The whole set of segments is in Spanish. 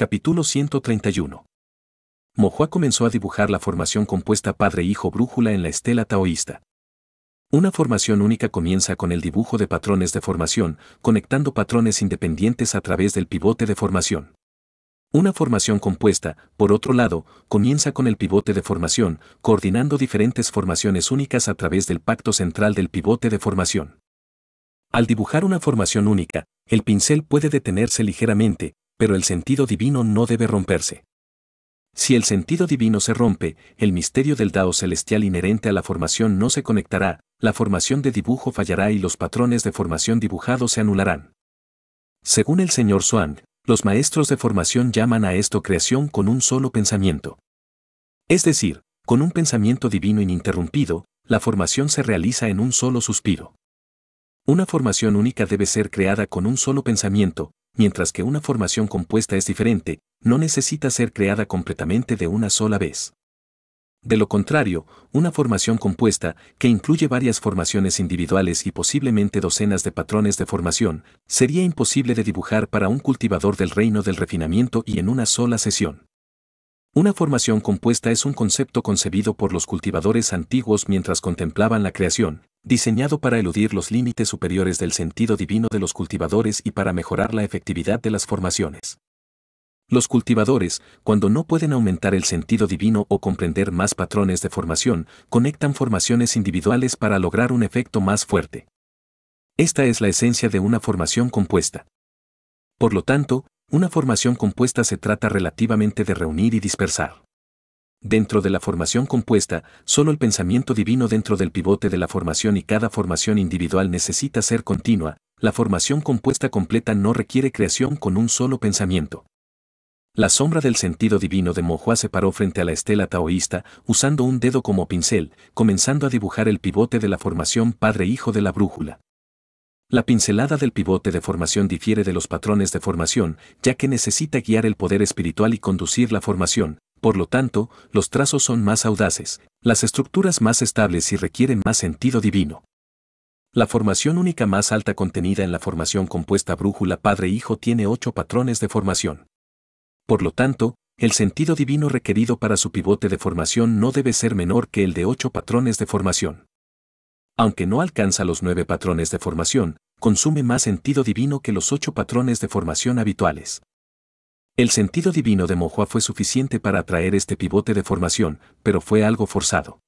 Capítulo 131. Mohua comenzó a dibujar la formación compuesta padre-hijo brújula en la estela taoísta. Una formación única comienza con el dibujo de patrones de formación, conectando patrones independientes a través del pivote de formación. Una formación compuesta, por otro lado, comienza con el pivote de formación, coordinando diferentes formaciones únicas a través del pacto central del pivote de formación. Al dibujar una formación única, el pincel puede detenerse ligeramente, pero el sentido divino no debe romperse. Si el sentido divino se rompe, el misterio del Dao celestial inherente a la formación no se conectará, la formación de dibujo fallará y los patrones de formación dibujados se anularán. Según el señor Zhuang, los maestros de formación llaman a esto creación con un solo pensamiento. Es decir, con un pensamiento divino ininterrumpido, la formación se realiza en un solo suspiro. Una formación única debe ser creada con un solo pensamiento, mientras que una formación compuesta es diferente, no necesita ser creada completamente de una sola vez. De lo contrario, una formación compuesta, que incluye varias formaciones individuales y posiblemente docenas de patrones de formación, sería imposible de dibujar para un cultivador del reino del refinamiento y en una sola sesión. Una formación compuesta es un concepto concebido por los cultivadores antiguos mientras contemplaban la creación, diseñado para eludir los límites superiores del sentido divino de los cultivadores y para mejorar la efectividad de las formaciones. Los cultivadores, cuando no pueden aumentar el sentido divino o comprender más patrones de formación, conectan formaciones individuales para lograr un efecto más fuerte. Esta es la esencia de una formación compuesta. Por lo tanto, una formación compuesta se trata relativamente de reunir y dispersar. Dentro de la formación compuesta, solo el pensamiento divino dentro del pivote de la formación y cada formación individual necesita ser continua, la formación compuesta completa no requiere creación con un solo pensamiento. La sombra del sentido divino de Mohua se paró frente a la estela taoísta, usando un dedo como pincel, comenzando a dibujar el pivote de la formación padre-hijo de la brújula. La pincelada del pivote de formación difiere de los patrones de formación, ya que necesita guiar el poder espiritual y conducir la formación, por lo tanto, los trazos son más audaces, las estructuras más estables y requieren más sentido divino. La formación única más alta contenida en la formación compuesta brújula padre-hijo tiene ocho patrones de formación. Por lo tanto, el sentido divino requerido para su pivote de formación no debe ser menor que el de ocho patrones de formación. Aunque no alcanza los nueve patrones de formación, consume más sentido divino que los ocho patrones de formación habituales. El sentido divino de Mojua fue suficiente para atraer este pivote de formación, pero fue algo forzado.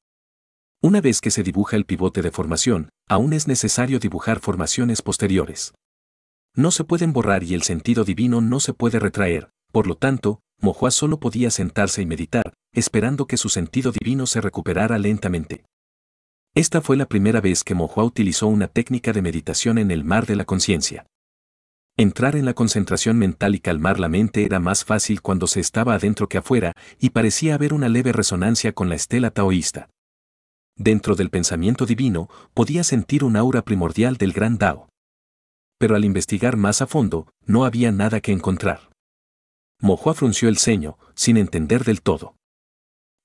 Una vez que se dibuja el pivote de formación, aún es necesario dibujar formaciones posteriores. No se pueden borrar y el sentido divino no se puede retraer, por lo tanto, Mojuá solo podía sentarse y meditar, esperando que su sentido divino se recuperara lentamente. Esta fue la primera vez que Mojua utilizó una técnica de meditación en el mar de la conciencia. Entrar en la concentración mental y calmar la mente era más fácil cuando se estaba adentro que afuera, y parecía haber una leve resonancia con la estela taoísta. Dentro del pensamiento divino, podía sentir un aura primordial del gran Dao. Pero al investigar más a fondo, no había nada que encontrar. Mojo frunció el ceño, sin entender del todo.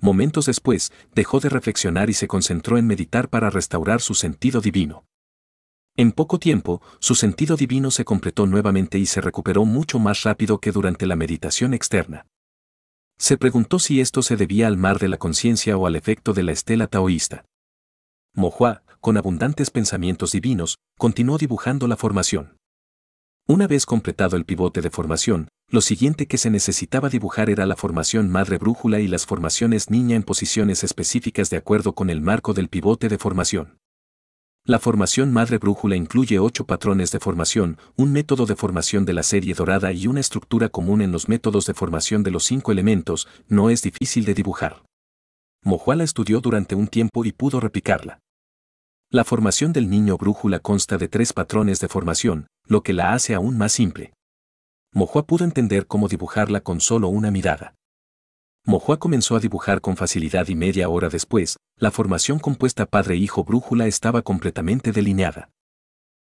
Momentos después, dejó de reflexionar y se concentró en meditar para restaurar su sentido divino. En poco tiempo, su sentido divino se completó nuevamente y se recuperó mucho más rápido que durante la meditación externa. Se preguntó si esto se debía al mar de la conciencia o al efecto de la estela taoísta. Mohua, con abundantes pensamientos divinos, continuó dibujando la formación. Una vez completado el pivote de formación, lo siguiente que se necesitaba dibujar era la formación madre brújula y las formaciones niña en posiciones específicas de acuerdo con el marco del pivote de formación. La formación madre brújula incluye ocho patrones de formación, un método de formación de la serie dorada y una estructura común en los métodos de formación de los cinco elementos, no es difícil de dibujar. la estudió durante un tiempo y pudo replicarla. La formación del niño brújula consta de tres patrones de formación, lo que la hace aún más simple. Mojua pudo entender cómo dibujarla con solo una mirada. Mojoa comenzó a dibujar con facilidad y media hora después, la formación compuesta padre-hijo e brújula estaba completamente delineada.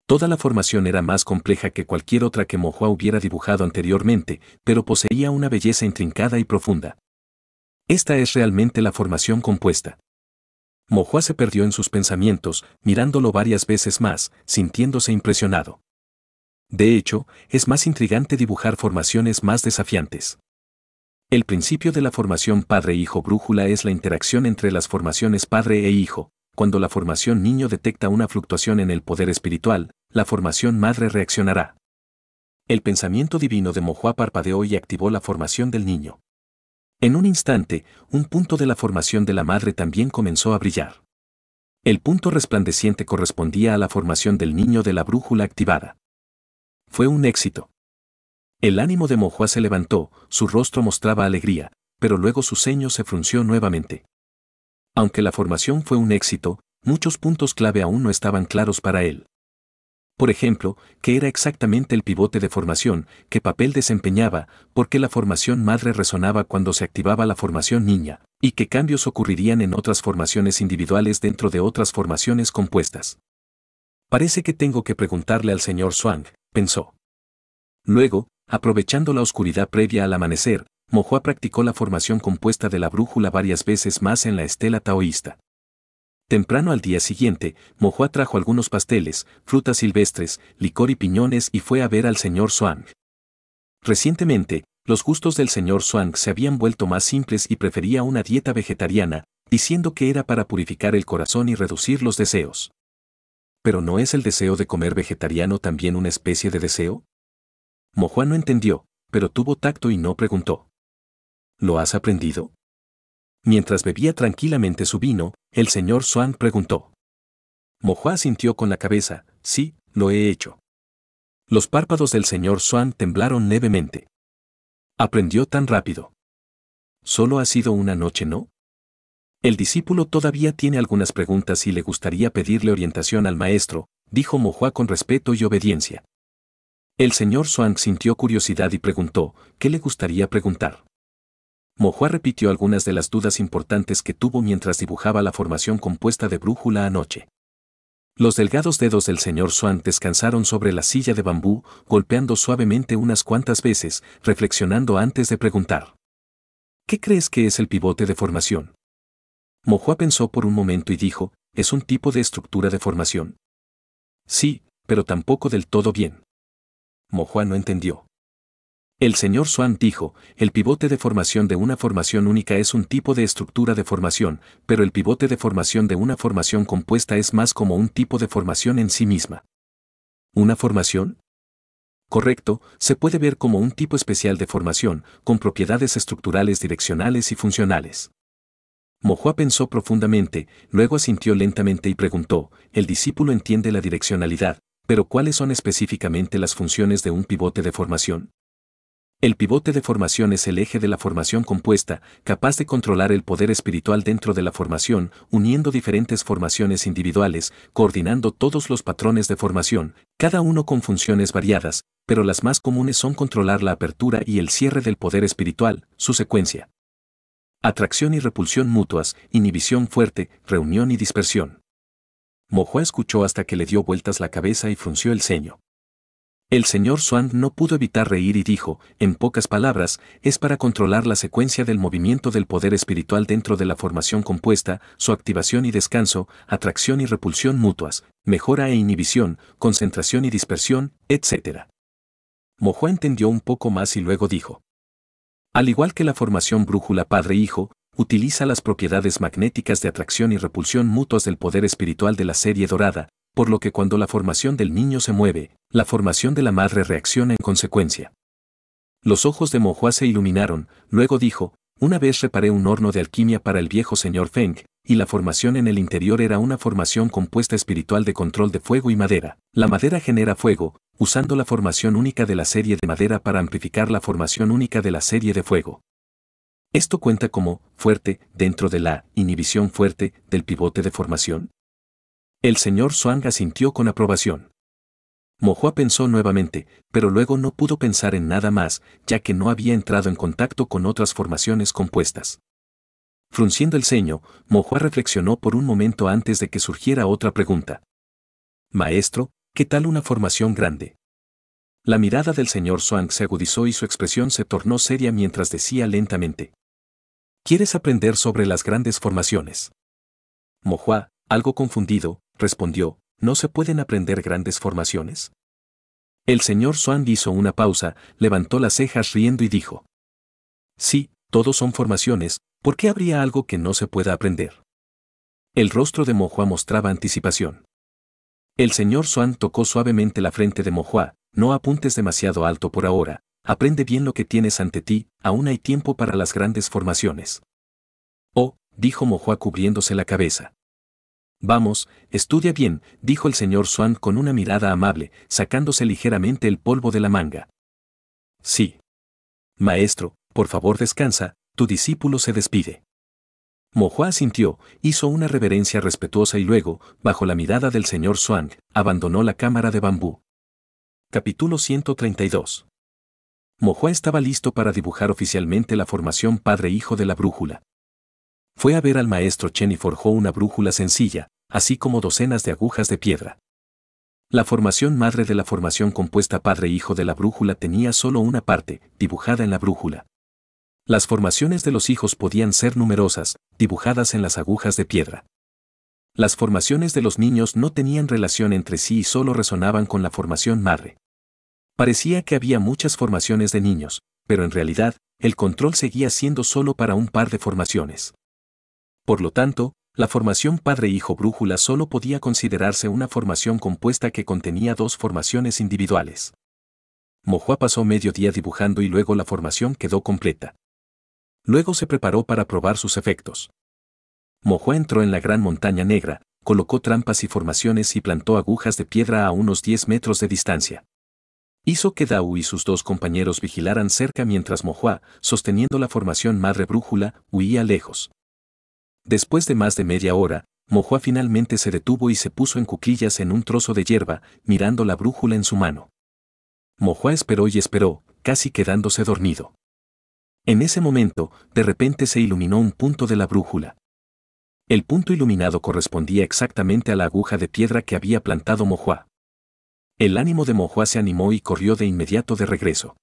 Toda la formación era más compleja que cualquier otra que Mojoa hubiera dibujado anteriormente, pero poseía una belleza intrincada y profunda. Esta es realmente la formación compuesta. Mojoa se perdió en sus pensamientos, mirándolo varias veces más, sintiéndose impresionado. De hecho, es más intrigante dibujar formaciones más desafiantes. El principio de la formación padre-hijo brújula es la interacción entre las formaciones padre e hijo. Cuando la formación niño detecta una fluctuación en el poder espiritual, la formación madre reaccionará. El pensamiento divino de Mojua parpadeó y activó la formación del niño. En un instante, un punto de la formación de la madre también comenzó a brillar. El punto resplandeciente correspondía a la formación del niño de la brújula activada. Fue un éxito. El ánimo de Mojua se levantó, su rostro mostraba alegría, pero luego su ceño se frunció nuevamente. Aunque la formación fue un éxito, muchos puntos clave aún no estaban claros para él. Por ejemplo, qué era exactamente el pivote de formación, qué papel desempeñaba, por qué la formación madre resonaba cuando se activaba la formación niña, y qué cambios ocurrirían en otras formaciones individuales dentro de otras formaciones compuestas. Parece que tengo que preguntarle al señor Swang, pensó. Luego, Aprovechando la oscuridad previa al amanecer, Mohua practicó la formación compuesta de la brújula varias veces más en la estela taoísta. Temprano al día siguiente, Mohua trajo algunos pasteles, frutas silvestres, licor y piñones y fue a ver al señor Zhuang. Recientemente, los gustos del señor Zhuang se habían vuelto más simples y prefería una dieta vegetariana, diciendo que era para purificar el corazón y reducir los deseos. ¿Pero no es el deseo de comer vegetariano también una especie de deseo? Mojua no entendió, pero tuvo tacto y no preguntó. ¿Lo has aprendido? Mientras bebía tranquilamente su vino, el señor Swan preguntó. Mojua sintió con la cabeza, sí, lo he hecho. Los párpados del señor Swan temblaron levemente. Aprendió tan rápido. Solo ha sido una noche, ¿no? El discípulo todavía tiene algunas preguntas y le gustaría pedirle orientación al maestro, dijo Mojua con respeto y obediencia. El señor Swank sintió curiosidad y preguntó, ¿qué le gustaría preguntar? Mohua repitió algunas de las dudas importantes que tuvo mientras dibujaba la formación compuesta de brújula anoche. Los delgados dedos del señor Swank descansaron sobre la silla de bambú, golpeando suavemente unas cuantas veces, reflexionando antes de preguntar. ¿Qué crees que es el pivote de formación? Mohua pensó por un momento y dijo, es un tipo de estructura de formación. Sí, pero tampoco del todo bien. Mojua no entendió. El señor Swan dijo, el pivote de formación de una formación única es un tipo de estructura de formación, pero el pivote de formación de una formación compuesta es más como un tipo de formación en sí misma. ¿Una formación? Correcto, se puede ver como un tipo especial de formación, con propiedades estructurales direccionales y funcionales. Mojua pensó profundamente, luego asintió lentamente y preguntó, ¿el discípulo entiende la direccionalidad, pero ¿cuáles son específicamente las funciones de un pivote de formación? El pivote de formación es el eje de la formación compuesta, capaz de controlar el poder espiritual dentro de la formación, uniendo diferentes formaciones individuales, coordinando todos los patrones de formación, cada uno con funciones variadas, pero las más comunes son controlar la apertura y el cierre del poder espiritual, su secuencia. Atracción y repulsión mutuas, inhibición fuerte, reunión y dispersión. Mojo escuchó hasta que le dio vueltas la cabeza y frunció el ceño. El señor Swan no pudo evitar reír y dijo, en pocas palabras, es para controlar la secuencia del movimiento del poder espiritual dentro de la formación compuesta, su activación y descanso, atracción y repulsión mutuas, mejora e inhibición, concentración y dispersión, etc. Mojo entendió un poco más y luego dijo. Al igual que la formación brújula padre-hijo, utiliza las propiedades magnéticas de atracción y repulsión mutuas del poder espiritual de la serie dorada, por lo que cuando la formación del niño se mueve, la formación de la madre reacciona en consecuencia. Los ojos de Mohua se iluminaron, luego dijo, una vez reparé un horno de alquimia para el viejo señor Feng, y la formación en el interior era una formación compuesta espiritual de control de fuego y madera. La madera genera fuego, usando la formación única de la serie de madera para amplificar la formación única de la serie de fuego. Esto cuenta como fuerte dentro de la inhibición fuerte del pivote de formación. El señor Swan asintió con aprobación. Mohua pensó nuevamente, pero luego no pudo pensar en nada más, ya que no había entrado en contacto con otras formaciones compuestas. Frunciendo el ceño, Mohua reflexionó por un momento antes de que surgiera otra pregunta. Maestro, ¿qué tal una formación grande? La mirada del señor Zhuang se agudizó y su expresión se tornó seria mientras decía lentamente. ¿Quieres aprender sobre las grandes formaciones? Mojua, algo confundido, respondió, ¿no se pueden aprender grandes formaciones? El señor Swan hizo una pausa, levantó las cejas riendo y dijo, Sí, todos son formaciones, ¿por qué habría algo que no se pueda aprender? El rostro de Mojua mostraba anticipación. El señor Swan tocó suavemente la frente de Mojua, no apuntes demasiado alto por ahora, Aprende bien lo que tienes ante ti, aún hay tiempo para las grandes formaciones. Oh, dijo Mojoa cubriéndose la cabeza. Vamos, estudia bien, dijo el señor Swan con una mirada amable, sacándose ligeramente el polvo de la manga. Sí. Maestro, por favor descansa, tu discípulo se despide. Mojoa asintió, hizo una reverencia respetuosa y luego, bajo la mirada del señor Swan, abandonó la cámara de bambú. Capítulo 132 Mojoa estaba listo para dibujar oficialmente la formación padre-hijo de la brújula. Fue a ver al maestro Chen y forjó una brújula sencilla, así como docenas de agujas de piedra. La formación madre de la formación compuesta padre-hijo de la brújula tenía solo una parte, dibujada en la brújula. Las formaciones de los hijos podían ser numerosas, dibujadas en las agujas de piedra. Las formaciones de los niños no tenían relación entre sí y solo resonaban con la formación madre. Parecía que había muchas formaciones de niños, pero en realidad, el control seguía siendo solo para un par de formaciones. Por lo tanto, la formación padre-hijo brújula solo podía considerarse una formación compuesta que contenía dos formaciones individuales. Mojua pasó medio día dibujando y luego la formación quedó completa. Luego se preparó para probar sus efectos. Mojua entró en la gran montaña negra, colocó trampas y formaciones y plantó agujas de piedra a unos 10 metros de distancia hizo que Dao y sus dos compañeros vigilaran cerca mientras Mohua, sosteniendo la formación madre brújula, huía lejos. Después de más de media hora, Mohua finalmente se detuvo y se puso en cuclillas en un trozo de hierba, mirando la brújula en su mano. Mohua esperó y esperó, casi quedándose dormido. En ese momento, de repente se iluminó un punto de la brújula. El punto iluminado correspondía exactamente a la aguja de piedra que había plantado Mohua. El ánimo de Mojoa se animó y corrió de inmediato de regreso.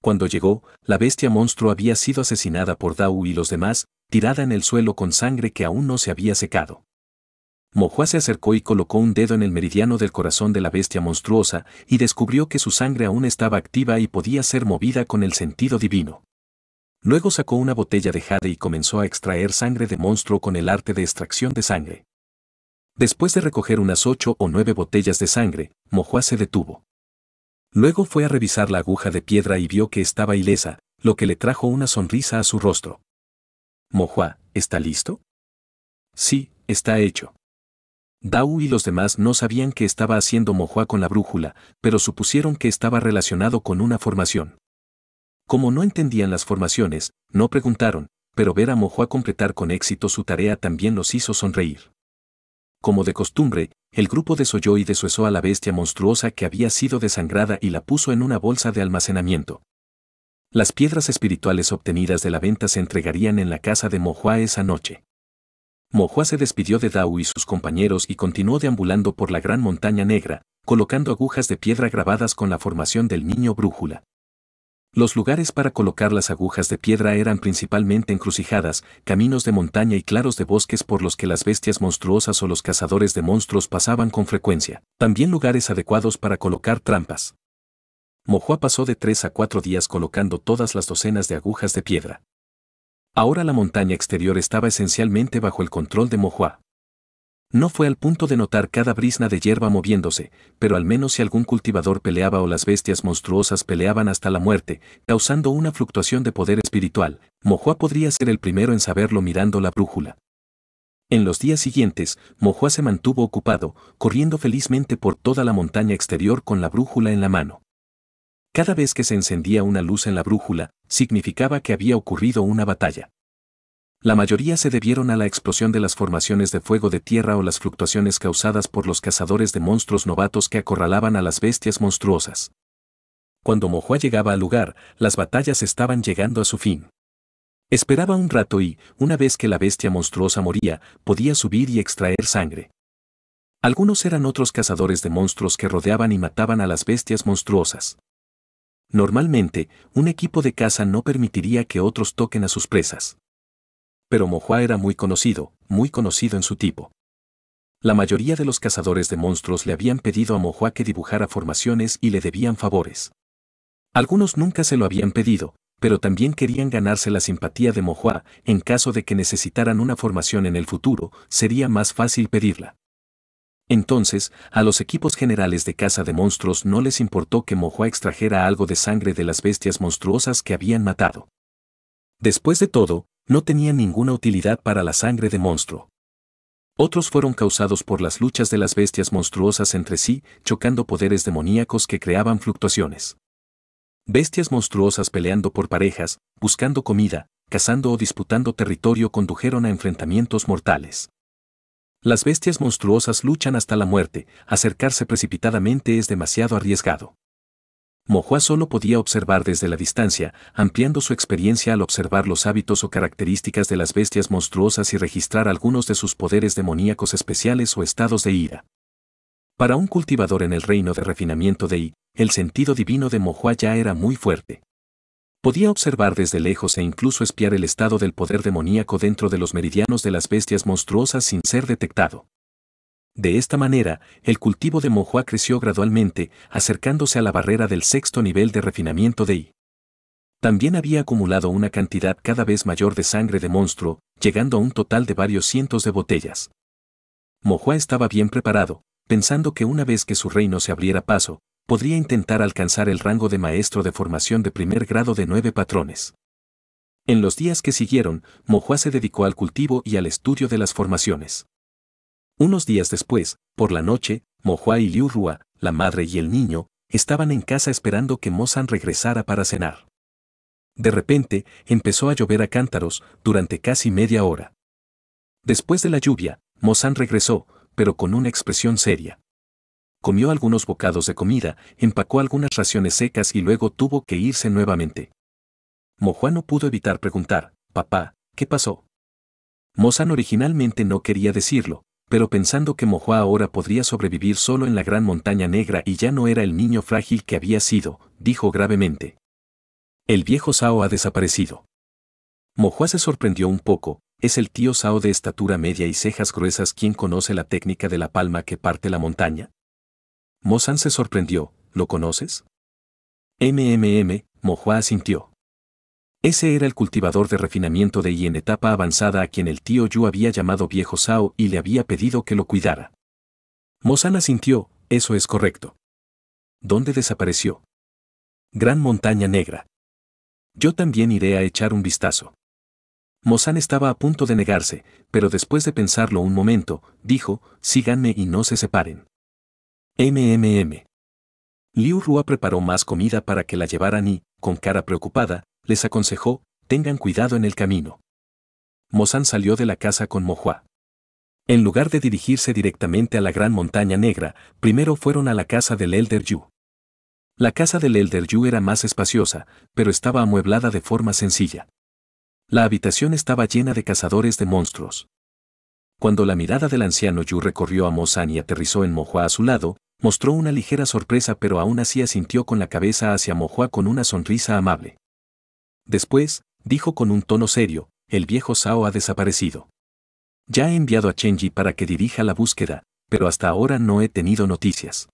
Cuando llegó, la bestia monstruo había sido asesinada por Dao y los demás, tirada en el suelo con sangre que aún no se había secado. Mojua se acercó y colocó un dedo en el meridiano del corazón de la bestia monstruosa y descubrió que su sangre aún estaba activa y podía ser movida con el sentido divino. Luego sacó una botella de jade y comenzó a extraer sangre de monstruo con el arte de extracción de sangre. Después de recoger unas ocho o nueve botellas de sangre, Mojua se detuvo. Luego fue a revisar la aguja de piedra y vio que estaba ilesa, lo que le trajo una sonrisa a su rostro. Mojua, ¿está listo? Sí, está hecho. Dau y los demás no sabían qué estaba haciendo Mojua con la brújula, pero supusieron que estaba relacionado con una formación. Como no entendían las formaciones, no preguntaron, pero ver a Mojua completar con éxito su tarea también los hizo sonreír. Como de costumbre, el grupo desoyó y desuesó a la bestia monstruosa que había sido desangrada y la puso en una bolsa de almacenamiento. Las piedras espirituales obtenidas de la venta se entregarían en la casa de Mohua esa noche. Mohua se despidió de Dao y sus compañeros y continuó deambulando por la gran montaña negra, colocando agujas de piedra grabadas con la formación del niño brújula. Los lugares para colocar las agujas de piedra eran principalmente encrucijadas, caminos de montaña y claros de bosques por los que las bestias monstruosas o los cazadores de monstruos pasaban con frecuencia, también lugares adecuados para colocar trampas. mojua pasó de tres a cuatro días colocando todas las docenas de agujas de piedra. Ahora la montaña exterior estaba esencialmente bajo el control de Mojua. No fue al punto de notar cada brisna de hierba moviéndose, pero al menos si algún cultivador peleaba o las bestias monstruosas peleaban hasta la muerte, causando una fluctuación de poder espiritual, Mojua podría ser el primero en saberlo mirando la brújula. En los días siguientes, Mojua se mantuvo ocupado, corriendo felizmente por toda la montaña exterior con la brújula en la mano. Cada vez que se encendía una luz en la brújula, significaba que había ocurrido una batalla. La mayoría se debieron a la explosión de las formaciones de fuego de tierra o las fluctuaciones causadas por los cazadores de monstruos novatos que acorralaban a las bestias monstruosas. Cuando Mojua llegaba al lugar, las batallas estaban llegando a su fin. Esperaba un rato y, una vez que la bestia monstruosa moría, podía subir y extraer sangre. Algunos eran otros cazadores de monstruos que rodeaban y mataban a las bestias monstruosas. Normalmente, un equipo de caza no permitiría que otros toquen a sus presas pero Mohua era muy conocido, muy conocido en su tipo. La mayoría de los cazadores de monstruos le habían pedido a Mohua que dibujara formaciones y le debían favores. Algunos nunca se lo habían pedido, pero también querían ganarse la simpatía de Mohua, en caso de que necesitaran una formación en el futuro, sería más fácil pedirla. Entonces, a los equipos generales de caza de monstruos no les importó que Mohua extrajera algo de sangre de las bestias monstruosas que habían matado. Después de todo, no tenían ninguna utilidad para la sangre de monstruo. Otros fueron causados por las luchas de las bestias monstruosas entre sí, chocando poderes demoníacos que creaban fluctuaciones. Bestias monstruosas peleando por parejas, buscando comida, cazando o disputando territorio condujeron a enfrentamientos mortales. Las bestias monstruosas luchan hasta la muerte, acercarse precipitadamente es demasiado arriesgado. Mojua solo podía observar desde la distancia, ampliando su experiencia al observar los hábitos o características de las bestias monstruosas y registrar algunos de sus poderes demoníacos especiales o estados de ira. Para un cultivador en el reino de refinamiento de I, el sentido divino de Mojua ya era muy fuerte. Podía observar desde lejos e incluso espiar el estado del poder demoníaco dentro de los meridianos de las bestias monstruosas sin ser detectado. De esta manera, el cultivo de mojua creció gradualmente, acercándose a la barrera del sexto nivel de refinamiento de I. También había acumulado una cantidad cada vez mayor de sangre de monstruo, llegando a un total de varios cientos de botellas. Mojua estaba bien preparado, pensando que una vez que su reino se abriera paso, podría intentar alcanzar el rango de maestro de formación de primer grado de nueve patrones. En los días que siguieron, Mojua se dedicó al cultivo y al estudio de las formaciones. Unos días después, por la noche, Mohua y Liu Rua, la madre y el niño, estaban en casa esperando que Mozan regresara para cenar. De repente, empezó a llover a cántaros durante casi media hora. Después de la lluvia, Mozan regresó, pero con una expresión seria. Comió algunos bocados de comida, empacó algunas raciones secas y luego tuvo que irse nuevamente. Mojua no pudo evitar preguntar, papá, ¿qué pasó? Mozan originalmente no quería decirlo, pero pensando que Mohua ahora podría sobrevivir solo en la gran montaña negra y ya no era el niño frágil que había sido, dijo gravemente. El viejo Sao ha desaparecido. Mohua se sorprendió un poco, es el tío Sao de estatura media y cejas gruesas quien conoce la técnica de la palma que parte la montaña. Mozan se sorprendió, ¿lo conoces? MMM, Mohua asintió. Ese era el cultivador de refinamiento de y en etapa avanzada a quien el tío Yu había llamado viejo Sao y le había pedido que lo cuidara. Mozana sintió, eso es correcto. ¿Dónde desapareció? Gran montaña negra. Yo también iré a echar un vistazo. Mozán estaba a punto de negarse, pero después de pensarlo un momento, dijo, síganme y no se separen. MMM. Liu Rua preparó más comida para que la llevaran y, con cara preocupada, les aconsejó, tengan cuidado en el camino. Mozán salió de la casa con Mojuá. En lugar de dirigirse directamente a la gran montaña negra, primero fueron a la casa del Elder Yu. La casa del Elder Yu era más espaciosa, pero estaba amueblada de forma sencilla. La habitación estaba llena de cazadores de monstruos. Cuando la mirada del anciano Yu recorrió a Mozán y aterrizó en Mojuá a su lado, mostró una ligera sorpresa pero aún así asintió con la cabeza hacia Mojuá con una sonrisa amable. Después, dijo con un tono serio, el viejo Sao ha desaparecido. Ya he enviado a Chenji para que dirija la búsqueda, pero hasta ahora no he tenido noticias.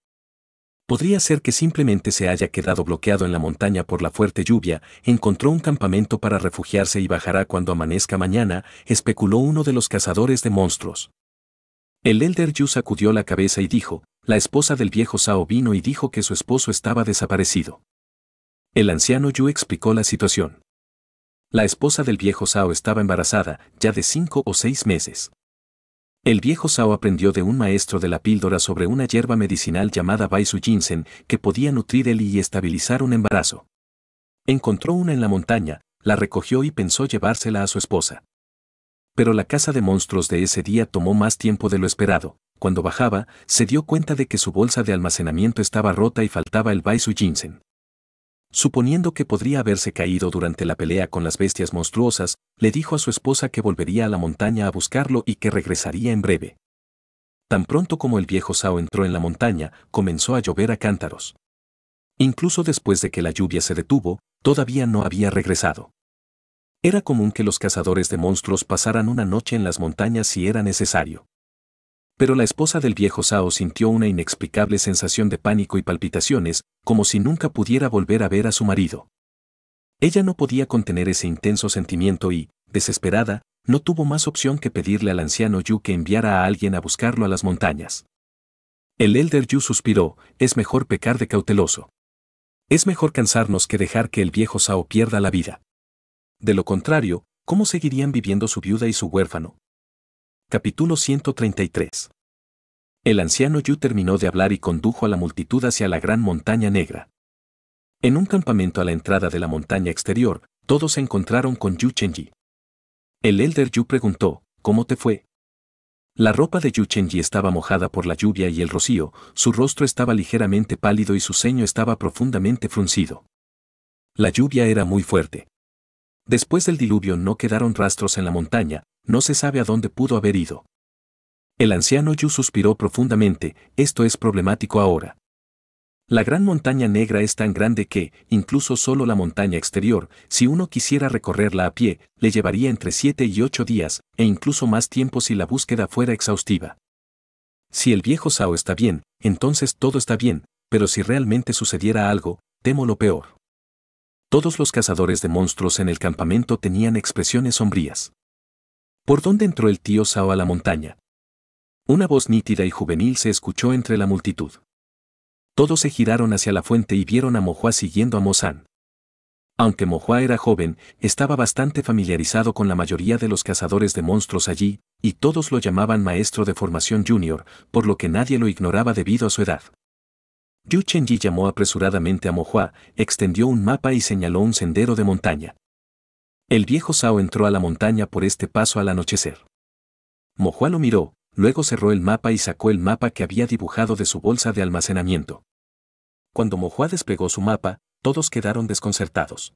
Podría ser que simplemente se haya quedado bloqueado en la montaña por la fuerte lluvia, encontró un campamento para refugiarse y bajará cuando amanezca mañana, especuló uno de los cazadores de monstruos. El Elder Yu sacudió la cabeza y dijo, la esposa del viejo Sao vino y dijo que su esposo estaba desaparecido. El anciano Yu explicó la situación. La esposa del viejo Sao estaba embarazada, ya de cinco o seis meses. El viejo Sao aprendió de un maestro de la píldora sobre una hierba medicinal llamada Baisu Jinsen que podía nutrir el y estabilizar un embarazo. Encontró una en la montaña, la recogió y pensó llevársela a su esposa. Pero la casa de monstruos de ese día tomó más tiempo de lo esperado. Cuando bajaba, se dio cuenta de que su bolsa de almacenamiento estaba rota y faltaba el Baisu Jinsen. Suponiendo que podría haberse caído durante la pelea con las bestias monstruosas, le dijo a su esposa que volvería a la montaña a buscarlo y que regresaría en breve. Tan pronto como el viejo Sao entró en la montaña, comenzó a llover a cántaros. Incluso después de que la lluvia se detuvo, todavía no había regresado. Era común que los cazadores de monstruos pasaran una noche en las montañas si era necesario pero la esposa del viejo Sao sintió una inexplicable sensación de pánico y palpitaciones, como si nunca pudiera volver a ver a su marido. Ella no podía contener ese intenso sentimiento y, desesperada, no tuvo más opción que pedirle al anciano Yu que enviara a alguien a buscarlo a las montañas. El elder Yu suspiró, es mejor pecar de cauteloso. Es mejor cansarnos que dejar que el viejo Sao pierda la vida. De lo contrario, ¿cómo seguirían viviendo su viuda y su huérfano, Capítulo 133. El anciano Yu terminó de hablar y condujo a la multitud hacia la gran montaña negra. En un campamento a la entrada de la montaña exterior, todos se encontraron con Yu Chenji. El elder Yu preguntó, ¿cómo te fue? La ropa de Yu Chenji estaba mojada por la lluvia y el rocío, su rostro estaba ligeramente pálido y su ceño estaba profundamente fruncido. La lluvia era muy fuerte. Después del diluvio no quedaron rastros en la montaña, no se sabe a dónde pudo haber ido. El anciano Yu suspiró profundamente, esto es problemático ahora. La gran montaña negra es tan grande que, incluso solo la montaña exterior, si uno quisiera recorrerla a pie, le llevaría entre siete y ocho días, e incluso más tiempo si la búsqueda fuera exhaustiva. Si el viejo Sao está bien, entonces todo está bien, pero si realmente sucediera algo, temo lo peor. Todos los cazadores de monstruos en el campamento tenían expresiones sombrías. ¿Por dónde entró el tío Sao a la montaña? Una voz nítida y juvenil se escuchó entre la multitud. Todos se giraron hacia la fuente y vieron a Mojoa siguiendo a Mozán. Aunque Mojoa era joven, estaba bastante familiarizado con la mayoría de los cazadores de monstruos allí, y todos lo llamaban maestro de formación junior, por lo que nadie lo ignoraba debido a su edad. Yu Chenji llamó apresuradamente a Mojoa, extendió un mapa y señaló un sendero de montaña. El viejo Sao entró a la montaña por este paso al anochecer. Mojua lo miró, luego cerró el mapa y sacó el mapa que había dibujado de su bolsa de almacenamiento. Cuando Mojua desplegó su mapa, todos quedaron desconcertados.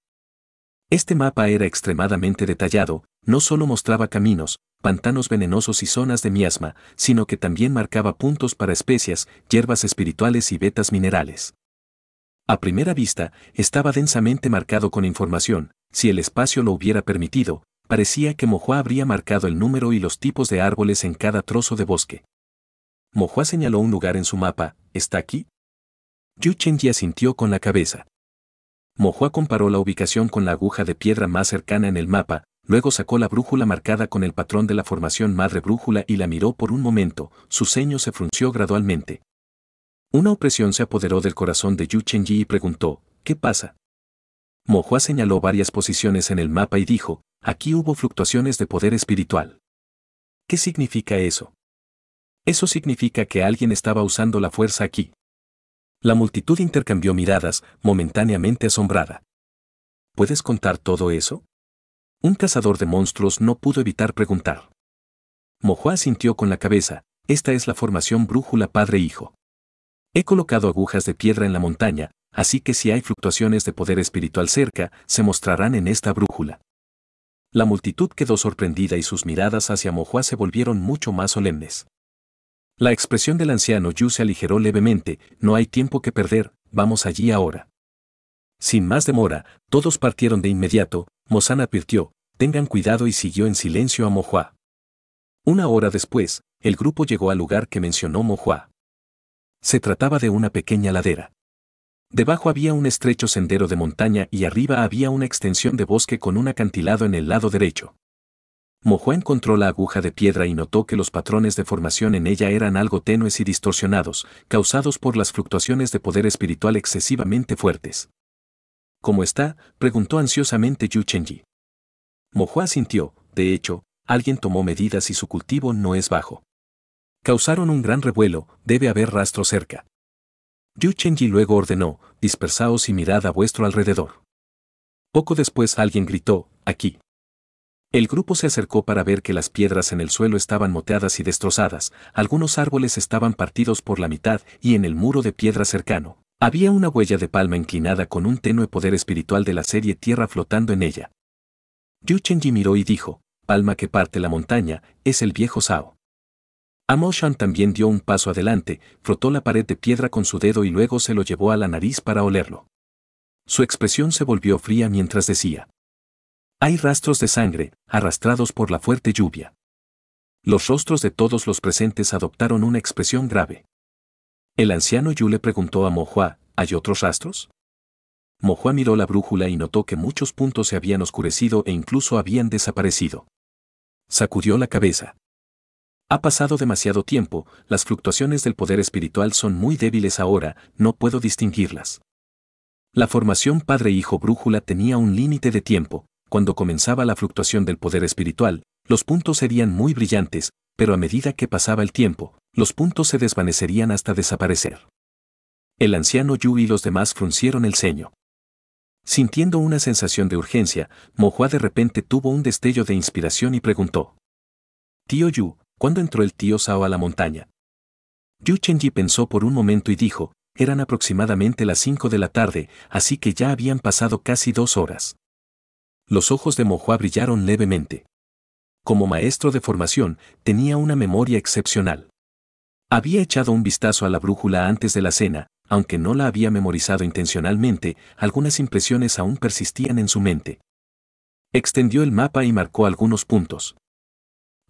Este mapa era extremadamente detallado, no solo mostraba caminos, pantanos venenosos y zonas de miasma, sino que también marcaba puntos para especias, hierbas espirituales y vetas minerales. A primera vista, estaba densamente marcado con información, si el espacio lo hubiera permitido, parecía que mojua habría marcado el número y los tipos de árboles en cada trozo de bosque. mojua señaló un lugar en su mapa, ¿está aquí? Yu asintió con la cabeza. mojua comparó la ubicación con la aguja de piedra más cercana en el mapa, luego sacó la brújula marcada con el patrón de la formación madre brújula y la miró por un momento, su ceño se frunció gradualmente, una opresión se apoderó del corazón de Yu Chenji y preguntó, ¿qué pasa? Mohua señaló varias posiciones en el mapa y dijo, aquí hubo fluctuaciones de poder espiritual. ¿Qué significa eso? Eso significa que alguien estaba usando la fuerza aquí. La multitud intercambió miradas, momentáneamente asombrada. ¿Puedes contar todo eso? Un cazador de monstruos no pudo evitar preguntar. Mohua sintió con la cabeza, esta es la formación brújula padre-hijo. He colocado agujas de piedra en la montaña, así que si hay fluctuaciones de poder espiritual cerca, se mostrarán en esta brújula. La multitud quedó sorprendida y sus miradas hacia Mojuá se volvieron mucho más solemnes. La expresión del anciano Yu se aligeró levemente, no hay tiempo que perder, vamos allí ahora. Sin más demora, todos partieron de inmediato, Mozán advirtió, tengan cuidado y siguió en silencio a Mojuá. Una hora después, el grupo llegó al lugar que mencionó Mojuá. Se trataba de una pequeña ladera. Debajo había un estrecho sendero de montaña y arriba había una extensión de bosque con un acantilado en el lado derecho. Mojo encontró la aguja de piedra y notó que los patrones de formación en ella eran algo tenues y distorsionados, causados por las fluctuaciones de poder espiritual excesivamente fuertes. ¿Cómo está? preguntó ansiosamente Yu Chenji. Mojo sintió, de hecho, alguien tomó medidas y su cultivo no es bajo. Causaron un gran revuelo, debe haber rastro cerca. Yu Chengyi luego ordenó, dispersaos y mirad a vuestro alrededor. Poco después alguien gritó, aquí. El grupo se acercó para ver que las piedras en el suelo estaban moteadas y destrozadas, algunos árboles estaban partidos por la mitad y en el muro de piedra cercano. Había una huella de palma inclinada con un tenue poder espiritual de la serie tierra flotando en ella. Yu Chengyi miró y dijo, palma que parte la montaña, es el viejo Sao. Amoshan también dio un paso adelante, frotó la pared de piedra con su dedo y luego se lo llevó a la nariz para olerlo. Su expresión se volvió fría mientras decía. Hay rastros de sangre, arrastrados por la fuerte lluvia. Los rostros de todos los presentes adoptaron una expresión grave. El anciano Yu le preguntó a Mohua, ¿hay otros rastros? Mohua miró la brújula y notó que muchos puntos se habían oscurecido e incluso habían desaparecido. Sacudió la cabeza. Ha pasado demasiado tiempo, las fluctuaciones del poder espiritual son muy débiles ahora, no puedo distinguirlas. La formación padre-hijo brújula tenía un límite de tiempo, cuando comenzaba la fluctuación del poder espiritual, los puntos serían muy brillantes, pero a medida que pasaba el tiempo, los puntos se desvanecerían hasta desaparecer. El anciano Yu y los demás fruncieron el ceño. Sintiendo una sensación de urgencia, Mohua de repente tuvo un destello de inspiración y preguntó. Tío Yu, cuando entró el tío Sao a la montaña. Yu Chenji pensó por un momento y dijo, eran aproximadamente las 5 de la tarde, así que ya habían pasado casi dos horas. Los ojos de Mohua brillaron levemente. Como maestro de formación, tenía una memoria excepcional. Había echado un vistazo a la brújula antes de la cena, aunque no la había memorizado intencionalmente, algunas impresiones aún persistían en su mente. Extendió el mapa y marcó algunos puntos.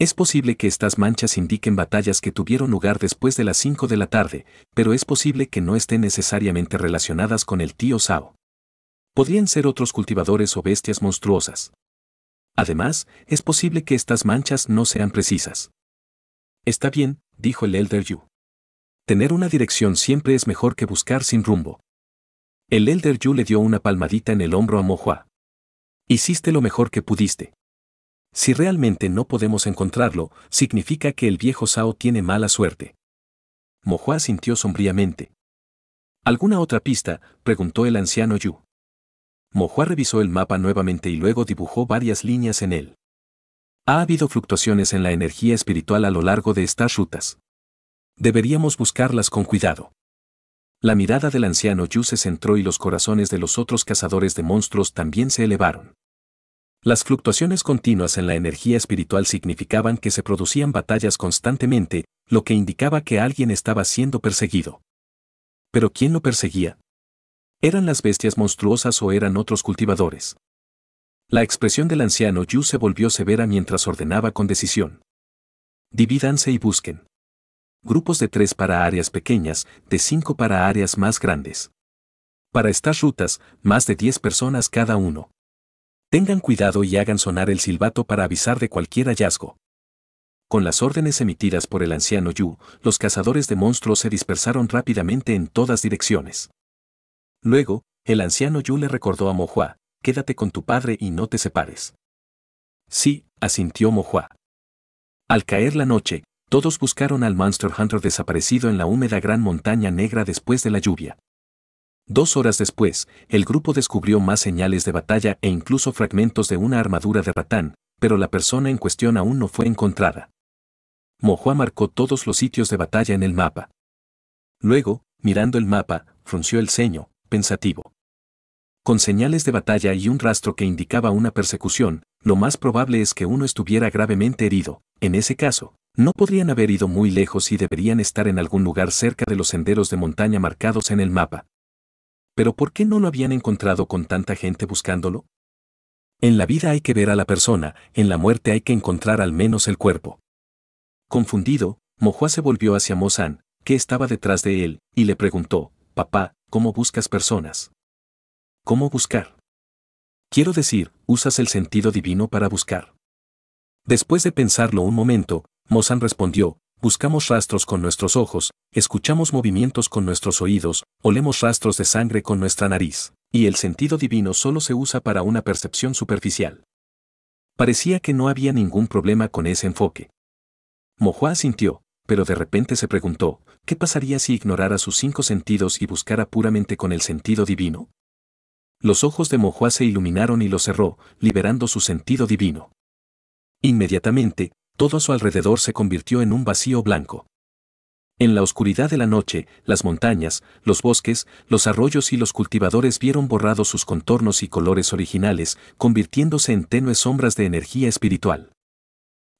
Es posible que estas manchas indiquen batallas que tuvieron lugar después de las 5 de la tarde, pero es posible que no estén necesariamente relacionadas con el tío Sao. Podrían ser otros cultivadores o bestias monstruosas. Además, es posible que estas manchas no sean precisas. Está bien, dijo el Elder Yu. Tener una dirección siempre es mejor que buscar sin rumbo. El Elder Yu le dio una palmadita en el hombro a Mohua. Hiciste lo mejor que pudiste. Si realmente no podemos encontrarlo, significa que el viejo Sao tiene mala suerte. Mohua sintió sombríamente. ¿Alguna otra pista? preguntó el anciano Yu. Mohua revisó el mapa nuevamente y luego dibujó varias líneas en él. Ha habido fluctuaciones en la energía espiritual a lo largo de estas rutas. Deberíamos buscarlas con cuidado. La mirada del anciano Yu se centró y los corazones de los otros cazadores de monstruos también se elevaron. Las fluctuaciones continuas en la energía espiritual significaban que se producían batallas constantemente, lo que indicaba que alguien estaba siendo perseguido. Pero ¿quién lo perseguía? ¿Eran las bestias monstruosas o eran otros cultivadores? La expresión del anciano Yu se volvió severa mientras ordenaba con decisión. Divídanse y busquen. Grupos de tres para áreas pequeñas, de cinco para áreas más grandes. Para estas rutas, más de diez personas cada uno. Tengan cuidado y hagan sonar el silbato para avisar de cualquier hallazgo. Con las órdenes emitidas por el anciano Yu, los cazadores de monstruos se dispersaron rápidamente en todas direcciones. Luego, el anciano Yu le recordó a Mohua, quédate con tu padre y no te separes. Sí, asintió Mohua. Al caer la noche, todos buscaron al Monster Hunter desaparecido en la húmeda gran montaña negra después de la lluvia. Dos horas después, el grupo descubrió más señales de batalla e incluso fragmentos de una armadura de ratán, pero la persona en cuestión aún no fue encontrada. Mohua marcó todos los sitios de batalla en el mapa. Luego, mirando el mapa, frunció el ceño, pensativo. Con señales de batalla y un rastro que indicaba una persecución, lo más probable es que uno estuviera gravemente herido. En ese caso, no podrían haber ido muy lejos y deberían estar en algún lugar cerca de los senderos de montaña marcados en el mapa. Pero ¿por qué no lo habían encontrado con tanta gente buscándolo? En la vida hay que ver a la persona, en la muerte hay que encontrar al menos el cuerpo. Confundido, Mojoa se volvió hacia Mozan, que estaba detrás de él, y le preguntó, Papá, ¿cómo buscas personas? ¿Cómo buscar? Quiero decir, usas el sentido divino para buscar. Después de pensarlo un momento, Mozan respondió, buscamos rastros con nuestros ojos, escuchamos movimientos con nuestros oídos, olemos rastros de sangre con nuestra nariz, y el sentido divino solo se usa para una percepción superficial. Parecía que no había ningún problema con ese enfoque. Mojoa sintió, pero de repente se preguntó, ¿qué pasaría si ignorara sus cinco sentidos y buscara puramente con el sentido divino? Los ojos de Mojoa se iluminaron y lo cerró, liberando su sentido divino. Inmediatamente, todo a su alrededor se convirtió en un vacío blanco. En la oscuridad de la noche, las montañas, los bosques, los arroyos y los cultivadores vieron borrados sus contornos y colores originales, convirtiéndose en tenues sombras de energía espiritual.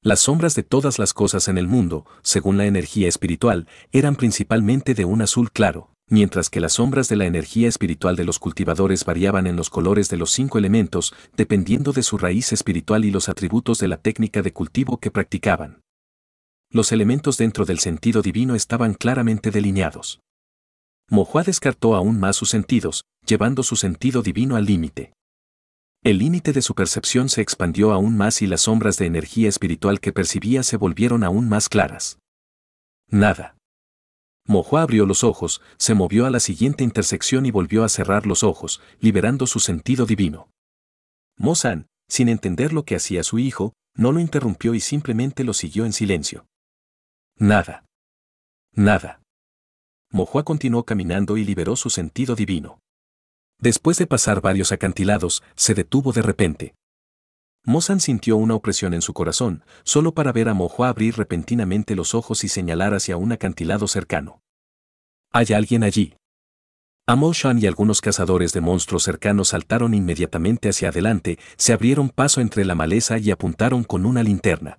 Las sombras de todas las cosas en el mundo, según la energía espiritual, eran principalmente de un azul claro mientras que las sombras de la energía espiritual de los cultivadores variaban en los colores de los cinco elementos, dependiendo de su raíz espiritual y los atributos de la técnica de cultivo que practicaban. Los elementos dentro del sentido divino estaban claramente delineados. Mohuá descartó aún más sus sentidos, llevando su sentido divino al límite. El límite de su percepción se expandió aún más y las sombras de energía espiritual que percibía se volvieron aún más claras. Nada. Mojo abrió los ojos, se movió a la siguiente intersección y volvió a cerrar los ojos, liberando su sentido divino. Mozan, sin entender lo que hacía su hijo, no lo interrumpió y simplemente lo siguió en silencio. Nada. Nada. Mojua continuó caminando y liberó su sentido divino. Después de pasar varios acantilados, se detuvo de repente. Mozan sintió una opresión en su corazón, solo para ver a Mojo abrir repentinamente los ojos y señalar hacia un acantilado cercano. Hay alguien allí. Amo Shan y algunos cazadores de monstruos cercanos saltaron inmediatamente hacia adelante, se abrieron paso entre la maleza y apuntaron con una linterna.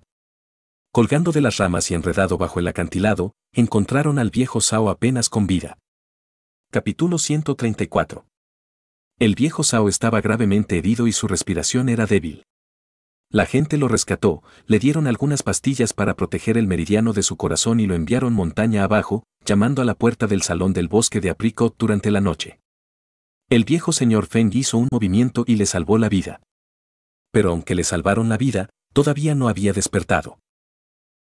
Colgando de las ramas y enredado bajo el acantilado, encontraron al viejo Sao apenas con vida. Capítulo 134 El viejo Sao estaba gravemente herido y su respiración era débil. La gente lo rescató, le dieron algunas pastillas para proteger el meridiano de su corazón y lo enviaron montaña abajo, llamando a la puerta del salón del bosque de Apricot durante la noche. El viejo señor Feng hizo un movimiento y le salvó la vida. Pero aunque le salvaron la vida, todavía no había despertado.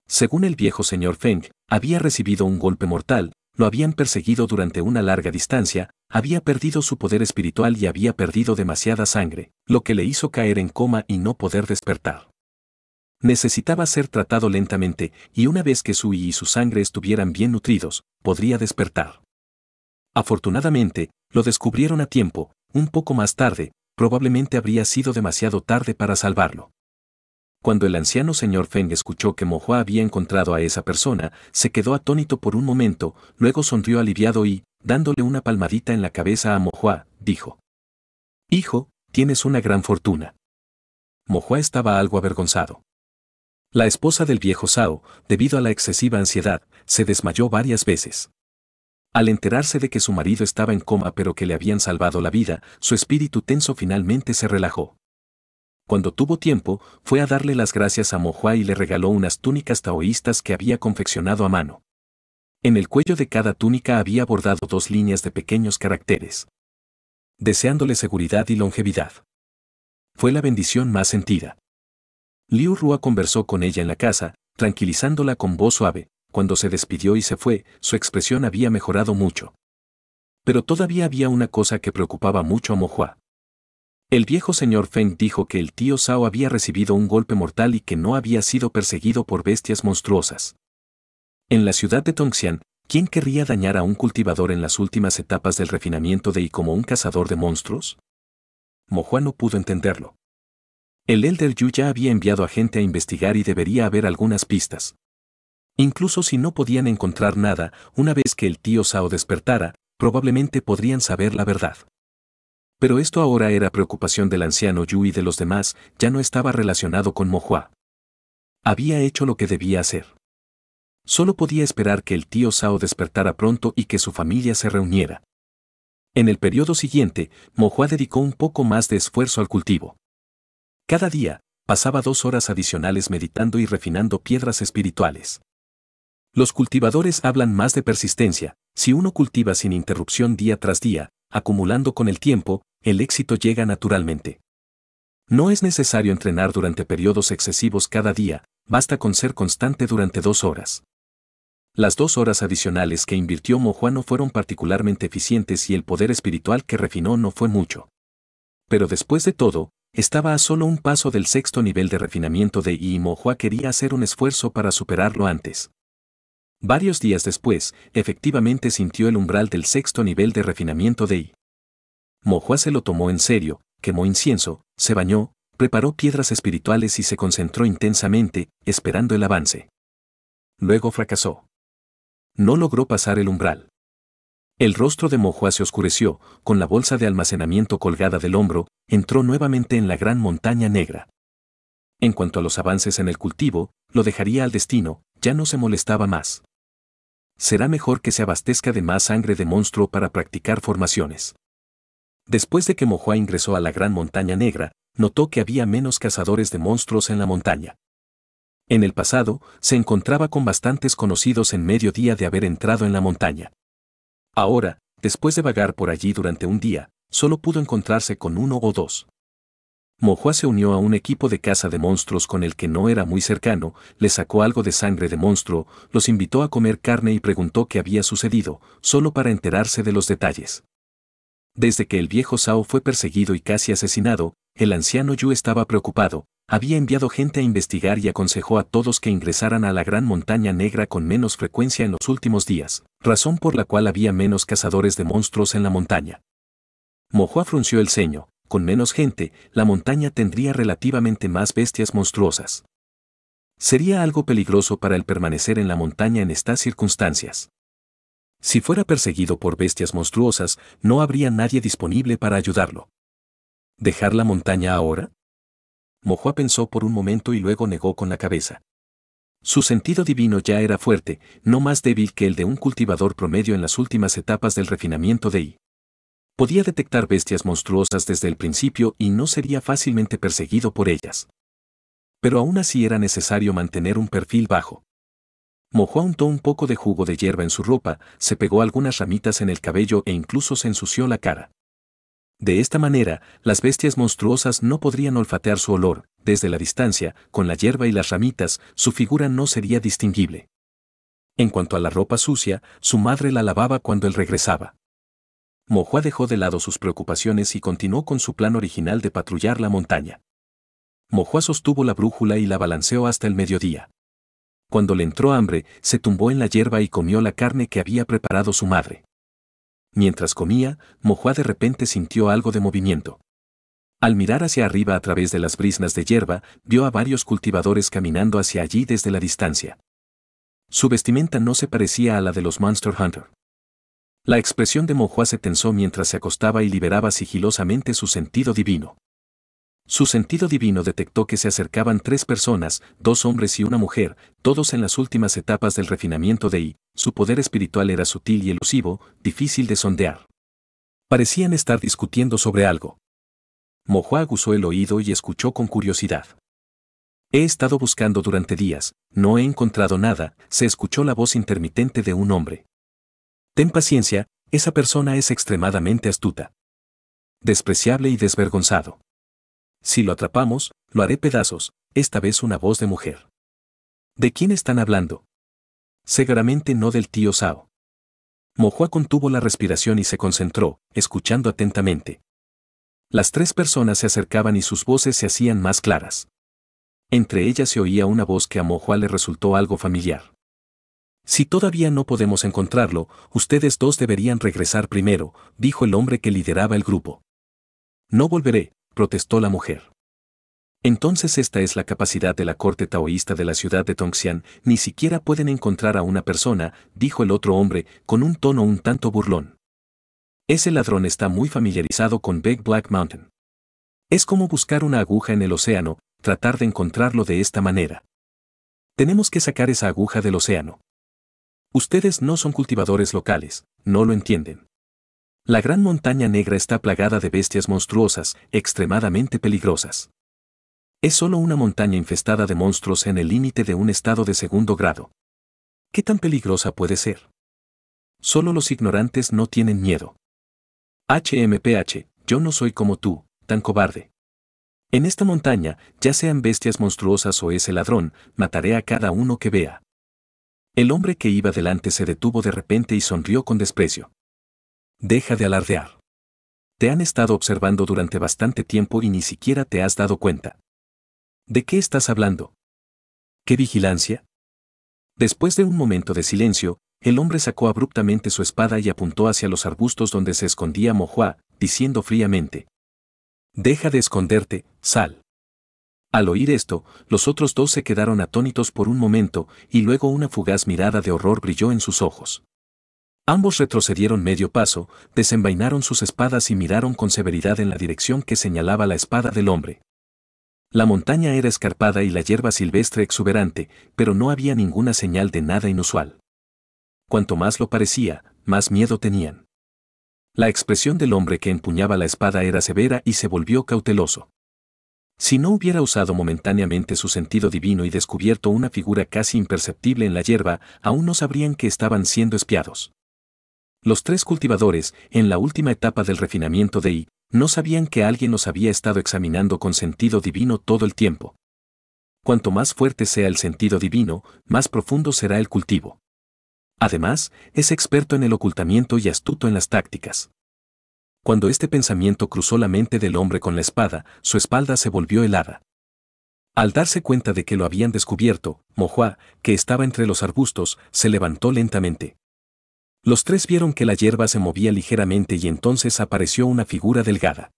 Según el viejo señor Feng, había recibido un golpe mortal, lo habían perseguido durante una larga distancia, había perdido su poder espiritual y había perdido demasiada sangre, lo que le hizo caer en coma y no poder despertar. Necesitaba ser tratado lentamente, y una vez que su y su sangre estuvieran bien nutridos, podría despertar. Afortunadamente, lo descubrieron a tiempo, un poco más tarde, probablemente habría sido demasiado tarde para salvarlo. Cuando el anciano señor Feng escuchó que Mohua había encontrado a esa persona, se quedó atónito por un momento, luego sonrió aliviado y, dándole una palmadita en la cabeza a Mohua, dijo. Hijo, tienes una gran fortuna. Mohua estaba algo avergonzado. La esposa del viejo Sao, debido a la excesiva ansiedad, se desmayó varias veces. Al enterarse de que su marido estaba en coma pero que le habían salvado la vida, su espíritu tenso finalmente se relajó. Cuando tuvo tiempo, fue a darle las gracias a Mohua y le regaló unas túnicas taoístas que había confeccionado a mano. En el cuello de cada túnica había bordado dos líneas de pequeños caracteres. Deseándole seguridad y longevidad. Fue la bendición más sentida. Liu Rua conversó con ella en la casa, tranquilizándola con voz suave. Cuando se despidió y se fue, su expresión había mejorado mucho. Pero todavía había una cosa que preocupaba mucho a Mohua. El viejo señor Feng dijo que el tío Sao había recibido un golpe mortal y que no había sido perseguido por bestias monstruosas. En la ciudad de Tongxian, ¿quién querría dañar a un cultivador en las últimas etapas del refinamiento de y como un cazador de monstruos? Mohua no pudo entenderlo. El Elder Yu ya había enviado a gente a investigar y debería haber algunas pistas. Incluso si no podían encontrar nada, una vez que el tío Sao despertara, probablemente podrían saber la verdad. Pero esto ahora era preocupación del anciano Yu y de los demás, ya no estaba relacionado con Mohua. Había hecho lo que debía hacer. Solo podía esperar que el tío Sao despertara pronto y que su familia se reuniera. En el periodo siguiente, Mohua dedicó un poco más de esfuerzo al cultivo. Cada día, pasaba dos horas adicionales meditando y refinando piedras espirituales. Los cultivadores hablan más de persistencia, si uno cultiva sin interrupción día tras día, acumulando con el tiempo, el éxito llega naturalmente. No es necesario entrenar durante periodos excesivos cada día, basta con ser constante durante dos horas. Las dos horas adicionales que invirtió no fueron particularmente eficientes y el poder espiritual que refinó no fue mucho. Pero después de todo, estaba a solo un paso del sexto nivel de refinamiento de y Mohua quería hacer un esfuerzo para superarlo antes. Varios días después, efectivamente sintió el umbral del sexto nivel de refinamiento de I. Mojuá se lo tomó en serio, quemó incienso, se bañó, preparó piedras espirituales y se concentró intensamente, esperando el avance. Luego fracasó. No logró pasar el umbral. El rostro de Mojuá se oscureció, con la bolsa de almacenamiento colgada del hombro, entró nuevamente en la gran montaña negra. En cuanto a los avances en el cultivo, lo dejaría al destino, ya no se molestaba más. Será mejor que se abastezca de más sangre de monstruo para practicar formaciones. Después de que Mojoa ingresó a la Gran Montaña Negra, notó que había menos cazadores de monstruos en la montaña. En el pasado, se encontraba con bastantes conocidos en medio día de haber entrado en la montaña. Ahora, después de vagar por allí durante un día, solo pudo encontrarse con uno o dos. Mojoa se unió a un equipo de caza de monstruos con el que no era muy cercano, le sacó algo de sangre de monstruo, los invitó a comer carne y preguntó qué había sucedido, solo para enterarse de los detalles. Desde que el viejo Sao fue perseguido y casi asesinado, el anciano Yu estaba preocupado, había enviado gente a investigar y aconsejó a todos que ingresaran a la gran montaña negra con menos frecuencia en los últimos días, razón por la cual había menos cazadores de monstruos en la montaña. Mohua frunció el ceño, con menos gente, la montaña tendría relativamente más bestias monstruosas. Sería algo peligroso para el permanecer en la montaña en estas circunstancias. Si fuera perseguido por bestias monstruosas, no habría nadie disponible para ayudarlo. ¿Dejar la montaña ahora? Mohua pensó por un momento y luego negó con la cabeza. Su sentido divino ya era fuerte, no más débil que el de un cultivador promedio en las últimas etapas del refinamiento de I. Podía detectar bestias monstruosas desde el principio y no sería fácilmente perseguido por ellas. Pero aún así era necesario mantener un perfil bajo. Mojó untó un poco de jugo de hierba en su ropa, se pegó algunas ramitas en el cabello e incluso se ensució la cara. De esta manera, las bestias monstruosas no podrían olfatear su olor, desde la distancia, con la hierba y las ramitas, su figura no sería distinguible. En cuanto a la ropa sucia, su madre la lavaba cuando él regresaba. Mojua dejó de lado sus preocupaciones y continuó con su plan original de patrullar la montaña. Mojua sostuvo la brújula y la balanceó hasta el mediodía cuando le entró hambre, se tumbó en la hierba y comió la carne que había preparado su madre. Mientras comía, Mojuá de repente sintió algo de movimiento. Al mirar hacia arriba a través de las brisnas de hierba, vio a varios cultivadores caminando hacia allí desde la distancia. Su vestimenta no se parecía a la de los Monster Hunter. La expresión de Mojuá se tensó mientras se acostaba y liberaba sigilosamente su sentido divino. Su sentido divino detectó que se acercaban tres personas, dos hombres y una mujer, todos en las últimas etapas del refinamiento de I. Su poder espiritual era sutil y elusivo, difícil de sondear. Parecían estar discutiendo sobre algo. Mohua agusó el oído y escuchó con curiosidad. He estado buscando durante días, no he encontrado nada, se escuchó la voz intermitente de un hombre. Ten paciencia, esa persona es extremadamente astuta. Despreciable y desvergonzado. Si lo atrapamos, lo haré pedazos, esta vez una voz de mujer. ¿De quién están hablando? Seguramente no del tío Sao. Mojua contuvo la respiración y se concentró, escuchando atentamente. Las tres personas se acercaban y sus voces se hacían más claras. Entre ellas se oía una voz que a Mojua le resultó algo familiar. Si todavía no podemos encontrarlo, ustedes dos deberían regresar primero, dijo el hombre que lideraba el grupo. No volveré, protestó la mujer. Entonces esta es la capacidad de la corte taoísta de la ciudad de Tongxian, ni siquiera pueden encontrar a una persona, dijo el otro hombre, con un tono un tanto burlón. Ese ladrón está muy familiarizado con Big Black Mountain. Es como buscar una aguja en el océano, tratar de encontrarlo de esta manera. Tenemos que sacar esa aguja del océano. Ustedes no son cultivadores locales, no lo entienden. La gran montaña negra está plagada de bestias monstruosas, extremadamente peligrosas. Es solo una montaña infestada de monstruos en el límite de un estado de segundo grado. ¿Qué tan peligrosa puede ser? Solo los ignorantes no tienen miedo. HMPH, yo no soy como tú, tan cobarde. En esta montaña, ya sean bestias monstruosas o ese ladrón, mataré a cada uno que vea. El hombre que iba delante se detuvo de repente y sonrió con desprecio. Deja de alardear. Te han estado observando durante bastante tiempo y ni siquiera te has dado cuenta. ¿De qué estás hablando? ¿Qué vigilancia? Después de un momento de silencio, el hombre sacó abruptamente su espada y apuntó hacia los arbustos donde se escondía Mojua, diciendo fríamente. Deja de esconderte, sal. Al oír esto, los otros dos se quedaron atónitos por un momento, y luego una fugaz mirada de horror brilló en sus ojos. Ambos retrocedieron medio paso, desenvainaron sus espadas y miraron con severidad en la dirección que señalaba la espada del hombre. La montaña era escarpada y la hierba silvestre exuberante, pero no había ninguna señal de nada inusual. Cuanto más lo parecía, más miedo tenían. La expresión del hombre que empuñaba la espada era severa y se volvió cauteloso. Si no hubiera usado momentáneamente su sentido divino y descubierto una figura casi imperceptible en la hierba, aún no sabrían que estaban siendo espiados. Los tres cultivadores, en la última etapa del refinamiento de I, no sabían que alguien los había estado examinando con sentido divino todo el tiempo. Cuanto más fuerte sea el sentido divino, más profundo será el cultivo. Además, es experto en el ocultamiento y astuto en las tácticas. Cuando este pensamiento cruzó la mente del hombre con la espada, su espalda se volvió helada. Al darse cuenta de que lo habían descubierto, Mojua, que estaba entre los arbustos, se levantó lentamente. Los tres vieron que la hierba se movía ligeramente y entonces apareció una figura delgada.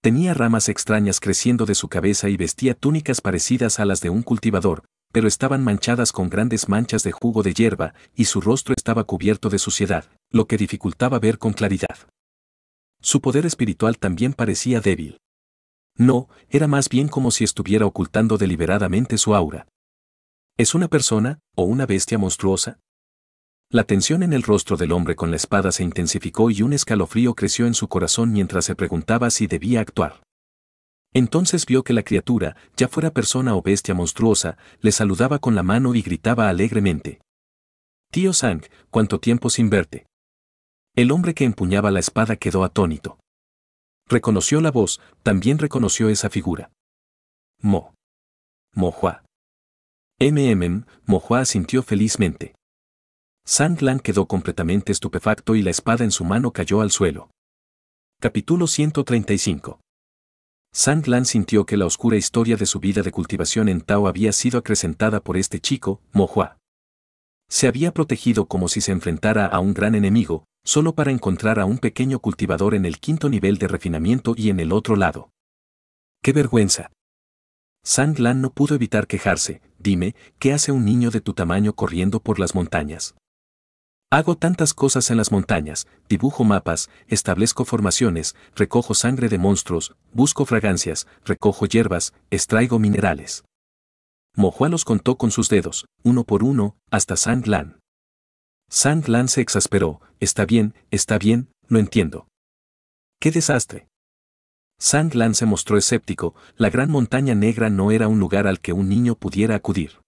Tenía ramas extrañas creciendo de su cabeza y vestía túnicas parecidas a las de un cultivador, pero estaban manchadas con grandes manchas de jugo de hierba y su rostro estaba cubierto de suciedad, lo que dificultaba ver con claridad. Su poder espiritual también parecía débil. No, era más bien como si estuviera ocultando deliberadamente su aura. ¿Es una persona, o una bestia monstruosa? La tensión en el rostro del hombre con la espada se intensificó y un escalofrío creció en su corazón mientras se preguntaba si debía actuar. Entonces vio que la criatura, ya fuera persona o bestia monstruosa, le saludaba con la mano y gritaba alegremente. Tío Sang, cuánto tiempo sin verte. El hombre que empuñaba la espada quedó atónito. Reconoció la voz, también reconoció esa figura. Mo. Mohua. Mo Mohua sintió felizmente. Lan quedó completamente estupefacto y la espada en su mano cayó al suelo. Capítulo 135. Lan sintió que la oscura historia de su vida de cultivación en Tao había sido acrecentada por este chico, Mohua. Se había protegido como si se enfrentara a un gran enemigo, solo para encontrar a un pequeño cultivador en el quinto nivel de refinamiento y en el otro lado. ¡Qué vergüenza! Lan no pudo evitar quejarse, dime, ¿qué hace un niño de tu tamaño corriendo por las montañas? Hago tantas cosas en las montañas, dibujo mapas, establezco formaciones, recojo sangre de monstruos, busco fragancias, recojo hierbas, extraigo minerales. Mojua los contó con sus dedos, uno por uno, hasta Sandlan. Lan. Lan se exasperó, está bien, está bien, lo entiendo. ¡Qué desastre! Sang Lan se mostró escéptico, la gran montaña negra no era un lugar al que un niño pudiera acudir.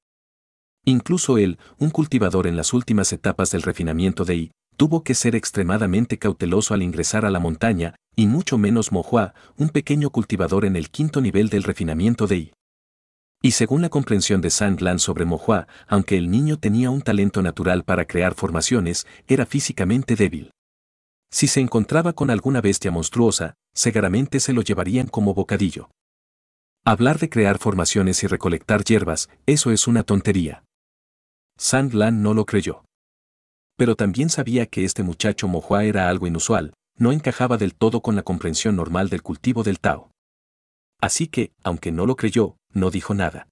Incluso él, un cultivador en las últimas etapas del refinamiento de I, tuvo que ser extremadamente cauteloso al ingresar a la montaña, y mucho menos Mohua, un pequeño cultivador en el quinto nivel del refinamiento de I. Y según la comprensión de Sang Lan sobre Mohua, aunque el niño tenía un talento natural para crear formaciones, era físicamente débil. Si se encontraba con alguna bestia monstruosa, seguramente se lo llevarían como bocadillo. Hablar de crear formaciones y recolectar hierbas, eso es una tontería. Sandland no lo creyó. Pero también sabía que este muchacho Mohua era algo inusual, no encajaba del todo con la comprensión normal del cultivo del Tao. Así que, aunque no lo creyó, no dijo nada.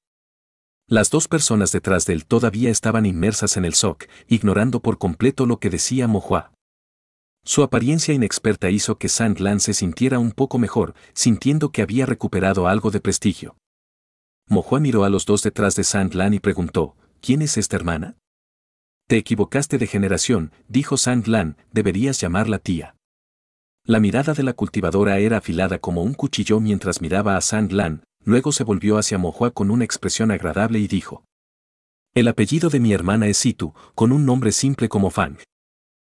Las dos personas detrás de él todavía estaban inmersas en el SOC, ignorando por completo lo que decía Mohua. Su apariencia inexperta hizo que Sandland se sintiera un poco mejor, sintiendo que había recuperado algo de prestigio. Mohua miró a los dos detrás de Sandland y preguntó, ¿quién es esta hermana? Te equivocaste de generación, dijo Sang Lan, deberías llamarla tía. La mirada de la cultivadora era afilada como un cuchillo mientras miraba a Sang Lan, luego se volvió hacia Mohua con una expresión agradable y dijo. El apellido de mi hermana es Situ, con un nombre simple como Fang.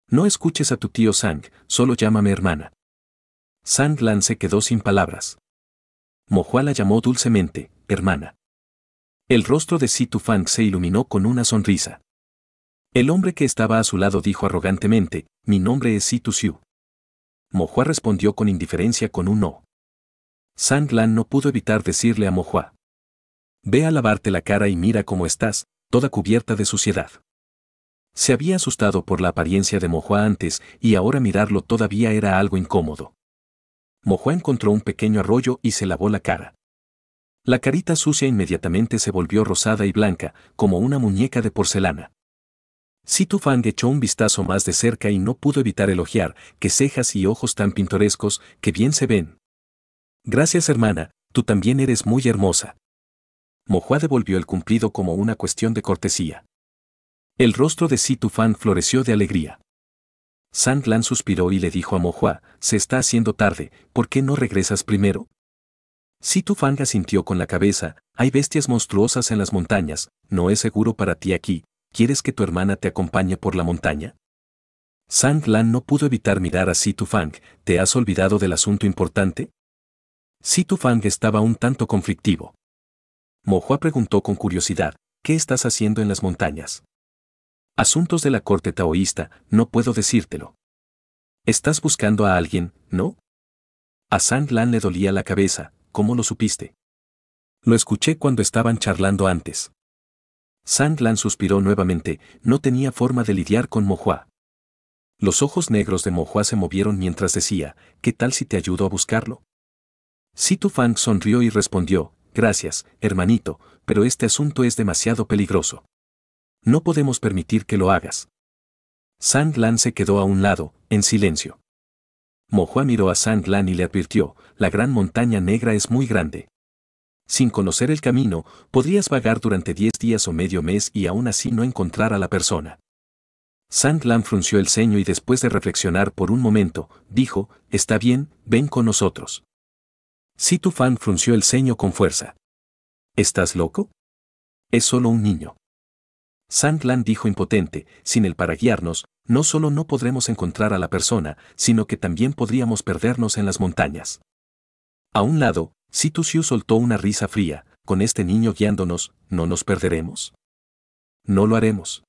No escuches a tu tío Sang, solo llámame hermana. Sang Lan se quedó sin palabras. Mohua la llamó dulcemente, hermana. El rostro de Situ Fang se iluminó con una sonrisa. El hombre que estaba a su lado dijo arrogantemente, mi nombre es Situ Xiu. Mohua respondió con indiferencia con un no. Sang Lan no pudo evitar decirle a Mohua. Ve a lavarte la cara y mira cómo estás, toda cubierta de suciedad. Se había asustado por la apariencia de Mohua antes y ahora mirarlo todavía era algo incómodo. Mohua encontró un pequeño arroyo y se lavó la cara. La carita sucia inmediatamente se volvió rosada y blanca, como una muñeca de porcelana. Situ Fang echó un vistazo más de cerca y no pudo evitar elogiar que cejas y ojos tan pintorescos que bien se ven. Gracias hermana, tú también eres muy hermosa. Mohua devolvió el cumplido como una cuestión de cortesía. El rostro de Situ Fan floreció de alegría. Sandlan suspiró y le dijo a Mohua, se está haciendo tarde, ¿por qué no regresas primero? Situ Fang asintió con la cabeza, hay bestias monstruosas en las montañas, no es seguro para ti aquí, ¿quieres que tu hermana te acompañe por la montaña? San Lan no pudo evitar mirar a Situ Fang, ¿te has olvidado del asunto importante? Situ Fang estaba un tanto conflictivo. Mohua preguntó con curiosidad, ¿qué estás haciendo en las montañas? Asuntos de la corte taoísta, no puedo decírtelo. ¿Estás buscando a alguien, no? A Sang Lan le dolía la cabeza, ¿cómo lo supiste? Lo escuché cuando estaban charlando antes. Sandlan suspiró nuevamente, no tenía forma de lidiar con Mohua. Los ojos negros de Mohua se movieron mientras decía, ¿qué tal si te ayudo a buscarlo? Situ Fang sonrió y respondió, gracias, hermanito, pero este asunto es demasiado peligroso. No podemos permitir que lo hagas. Sandlan se quedó a un lado, en silencio. Mohua miró a Sandlan y le advirtió, la gran montaña negra es muy grande. Sin conocer el camino, podrías vagar durante diez días o medio mes y aún así no encontrar a la persona. Sandland frunció el ceño y después de reflexionar por un momento, dijo, Está bien, ven con nosotros. Situ Fan frunció el ceño con fuerza. ¿Estás loco? Es solo un niño. Sandland dijo impotente, sin el para guiarnos, no solo no podremos encontrar a la persona, sino que también podríamos perdernos en las montañas. A un lado, Xiu soltó una risa fría, con este niño guiándonos, no nos perderemos. No lo haremos.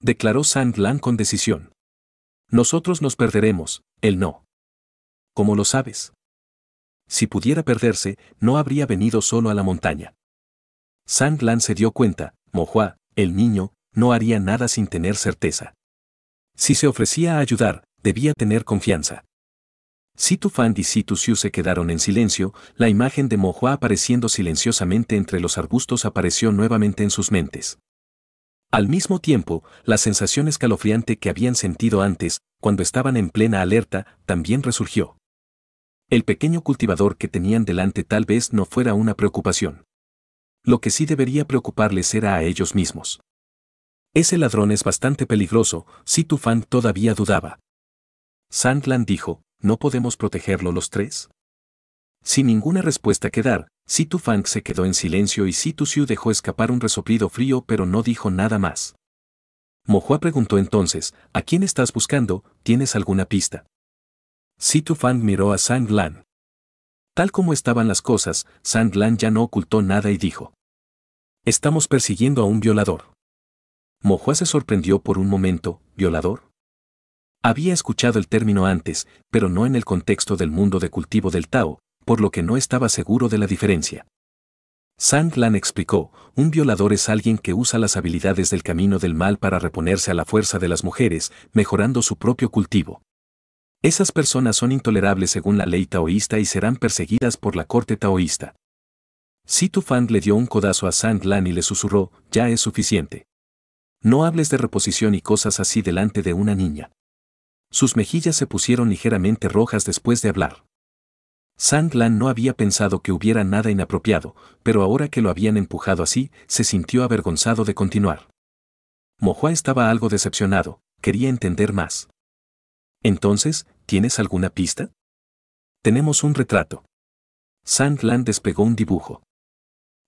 Declaró Sanglan con decisión. Nosotros nos perderemos, él no. ¿Cómo lo sabes? Si pudiera perderse, no habría venido solo a la montaña. Sanglan se dio cuenta, Mohua, el niño, no haría nada sin tener certeza. Si se ofrecía a ayudar, debía tener confianza. Situ Fan y Situ Siu se quedaron en silencio, la imagen de Mohua apareciendo silenciosamente entre los arbustos apareció nuevamente en sus mentes. Al mismo tiempo, la sensación escalofriante que habían sentido antes, cuando estaban en plena alerta, también resurgió. El pequeño cultivador que tenían delante tal vez no fuera una preocupación. Lo que sí debería preocuparles era a ellos mismos. Ese ladrón es bastante peligroso, Situ Fan todavía dudaba. Sandland dijo, ¿no podemos protegerlo los tres? Sin ninguna respuesta que dar, Situ Fang se quedó en silencio y Situ Xiu dejó escapar un resoplido frío pero no dijo nada más. Mohua preguntó entonces, ¿a quién estás buscando? ¿Tienes alguna pista? Situ Fang miró a Sang Lan. Tal como estaban las cosas, Sang Lan ya no ocultó nada y dijo. Estamos persiguiendo a un violador. Mohua se sorprendió por un momento, ¿violador? Había escuchado el término antes, pero no en el contexto del mundo de cultivo del Tao, por lo que no estaba seguro de la diferencia. Sang Lan explicó, un violador es alguien que usa las habilidades del camino del mal para reponerse a la fuerza de las mujeres, mejorando su propio cultivo. Esas personas son intolerables según la ley taoísta y serán perseguidas por la corte taoísta. Situ Fan le dio un codazo a Sang Lan y le susurró, ya es suficiente. No hables de reposición y cosas así delante de una niña. Sus mejillas se pusieron ligeramente rojas después de hablar. Sandlan no había pensado que hubiera nada inapropiado, pero ahora que lo habían empujado así, se sintió avergonzado de continuar. Mohua estaba algo decepcionado, quería entender más. Entonces, ¿tienes alguna pista? Tenemos un retrato. Sandland despegó un dibujo.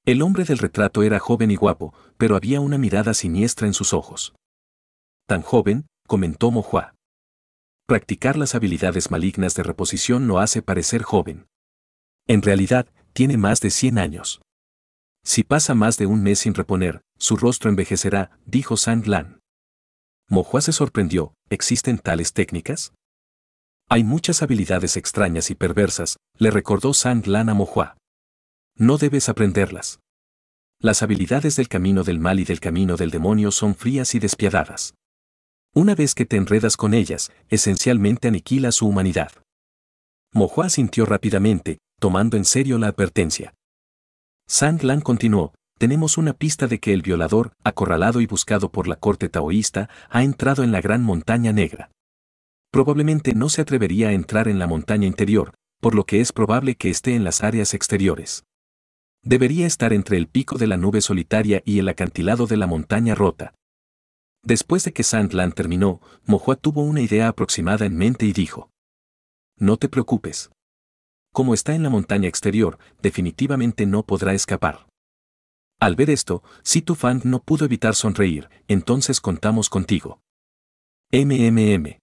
El hombre del retrato era joven y guapo, pero había una mirada siniestra en sus ojos. Tan joven, comentó Mohua practicar las habilidades malignas de reposición no hace parecer joven. En realidad, tiene más de 100 años. Si pasa más de un mes sin reponer, su rostro envejecerá, dijo San Lan. Mohua se sorprendió, ¿existen tales técnicas? Hay muchas habilidades extrañas y perversas, le recordó San Lan a Mohua. No debes aprenderlas. Las habilidades del camino del mal y del camino del demonio son frías y despiadadas. Una vez que te enredas con ellas, esencialmente aniquila su humanidad. Mohua sintió rápidamente, tomando en serio la advertencia. sang Lan continuó, tenemos una pista de que el violador, acorralado y buscado por la corte taoísta, ha entrado en la gran montaña negra. Probablemente no se atrevería a entrar en la montaña interior, por lo que es probable que esté en las áreas exteriores. Debería estar entre el pico de la nube solitaria y el acantilado de la montaña rota, Después de que Sandland terminó, Mohua tuvo una idea aproximada en mente y dijo, No te preocupes. Como está en la montaña exterior, definitivamente no podrá escapar. Al ver esto, Situ Fan no pudo evitar sonreír, entonces contamos contigo. MMM.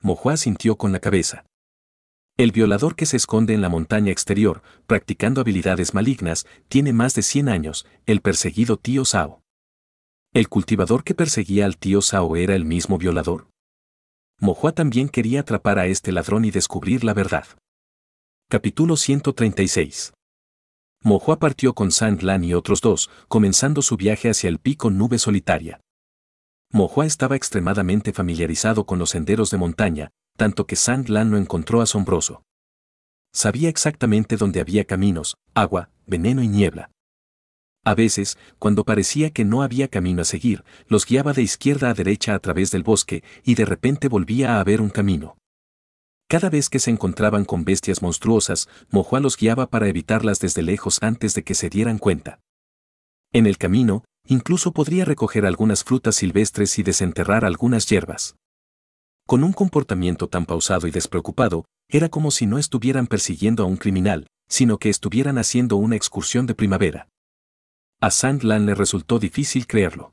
Mohua sintió con la cabeza. El violador que se esconde en la montaña exterior, practicando habilidades malignas, tiene más de 100 años, el perseguido tío Sao. ¿El cultivador que perseguía al tío Sao era el mismo violador? Mojua también quería atrapar a este ladrón y descubrir la verdad. Capítulo 136 Mojua partió con Sandlan Lan y otros dos, comenzando su viaje hacia el pico Nube Solitaria. Mojua estaba extremadamente familiarizado con los senderos de montaña, tanto que Sandlan Lan lo encontró asombroso. Sabía exactamente dónde había caminos, agua, veneno y niebla. A veces, cuando parecía que no había camino a seguir, los guiaba de izquierda a derecha a través del bosque y de repente volvía a haber un camino. Cada vez que se encontraban con bestias monstruosas, Mojua los guiaba para evitarlas desde lejos antes de que se dieran cuenta. En el camino, incluso podría recoger algunas frutas silvestres y desenterrar algunas hierbas. Con un comportamiento tan pausado y despreocupado, era como si no estuvieran persiguiendo a un criminal, sino que estuvieran haciendo una excursión de primavera a Sandland le resultó difícil creerlo.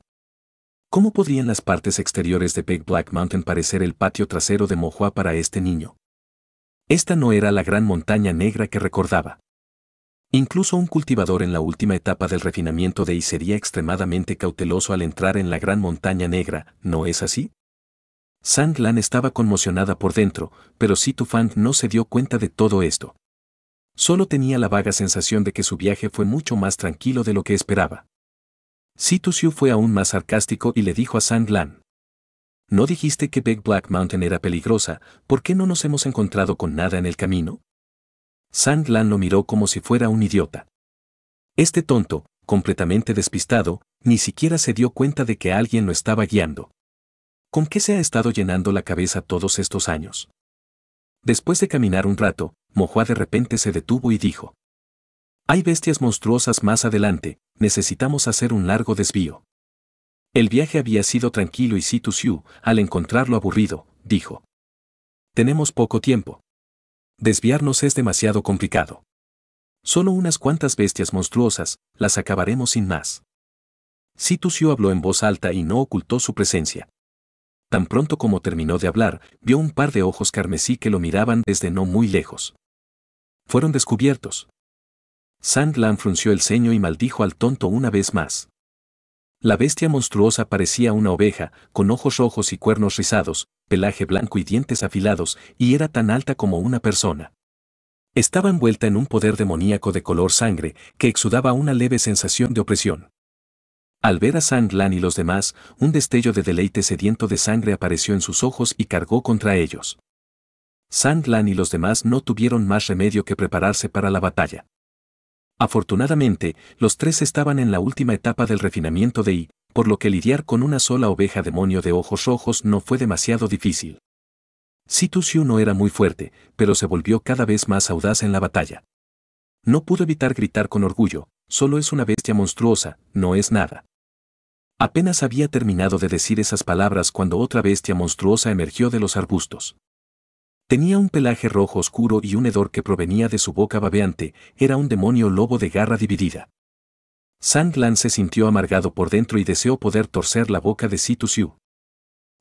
¿Cómo podrían las partes exteriores de Big Black Mountain parecer el patio trasero de Mohua para este niño? Esta no era la gran montaña negra que recordaba. Incluso un cultivador en la última etapa del refinamiento de I sería extremadamente cauteloso al entrar en la gran montaña negra, ¿no es así? Sandlan estaba conmocionada por dentro, pero Situ Fang no se dio cuenta de todo esto. Solo tenía la vaga sensación de que su viaje fue mucho más tranquilo de lo que esperaba. Situ Xiu fue aún más sarcástico y le dijo a Sang Lan. ¿No dijiste que Big Black Mountain era peligrosa? ¿Por qué no nos hemos encontrado con nada en el camino? Sang Lan lo miró como si fuera un idiota. Este tonto, completamente despistado, ni siquiera se dio cuenta de que alguien lo estaba guiando. ¿Con qué se ha estado llenando la cabeza todos estos años? Después de caminar un rato, Mojua de repente se detuvo y dijo. Hay bestias monstruosas más adelante, necesitamos hacer un largo desvío. El viaje había sido tranquilo y Situ Xiu, al encontrarlo aburrido, dijo. Tenemos poco tiempo. Desviarnos es demasiado complicado. Solo unas cuantas bestias monstruosas, las acabaremos sin más. Situ Xiu habló en voz alta y no ocultó su presencia. Tan pronto como terminó de hablar, vio un par de ojos carmesí que lo miraban desde no muy lejos fueron descubiertos. Sandland frunció el ceño y maldijo al tonto una vez más. La bestia monstruosa parecía una oveja, con ojos rojos y cuernos rizados, pelaje blanco y dientes afilados, y era tan alta como una persona. Estaba envuelta en un poder demoníaco de color sangre, que exudaba una leve sensación de opresión. Al ver a Sandlan y los demás, un destello de deleite sediento de sangre apareció en sus ojos y cargó contra ellos. Sandlan y los demás no tuvieron más remedio que prepararse para la batalla. Afortunadamente, los tres estaban en la última etapa del refinamiento de I, por lo que lidiar con una sola oveja demonio de ojos rojos no fue demasiado difícil. Situ no era muy fuerte, pero se volvió cada vez más audaz en la batalla. No pudo evitar gritar con orgullo, solo es una bestia monstruosa, no es nada. Apenas había terminado de decir esas palabras cuando otra bestia monstruosa emergió de los arbustos. Tenía un pelaje rojo oscuro y un hedor que provenía de su boca babeante, era un demonio lobo de garra dividida. Sand Lan se sintió amargado por dentro y deseó poder torcer la boca de Situ Siu.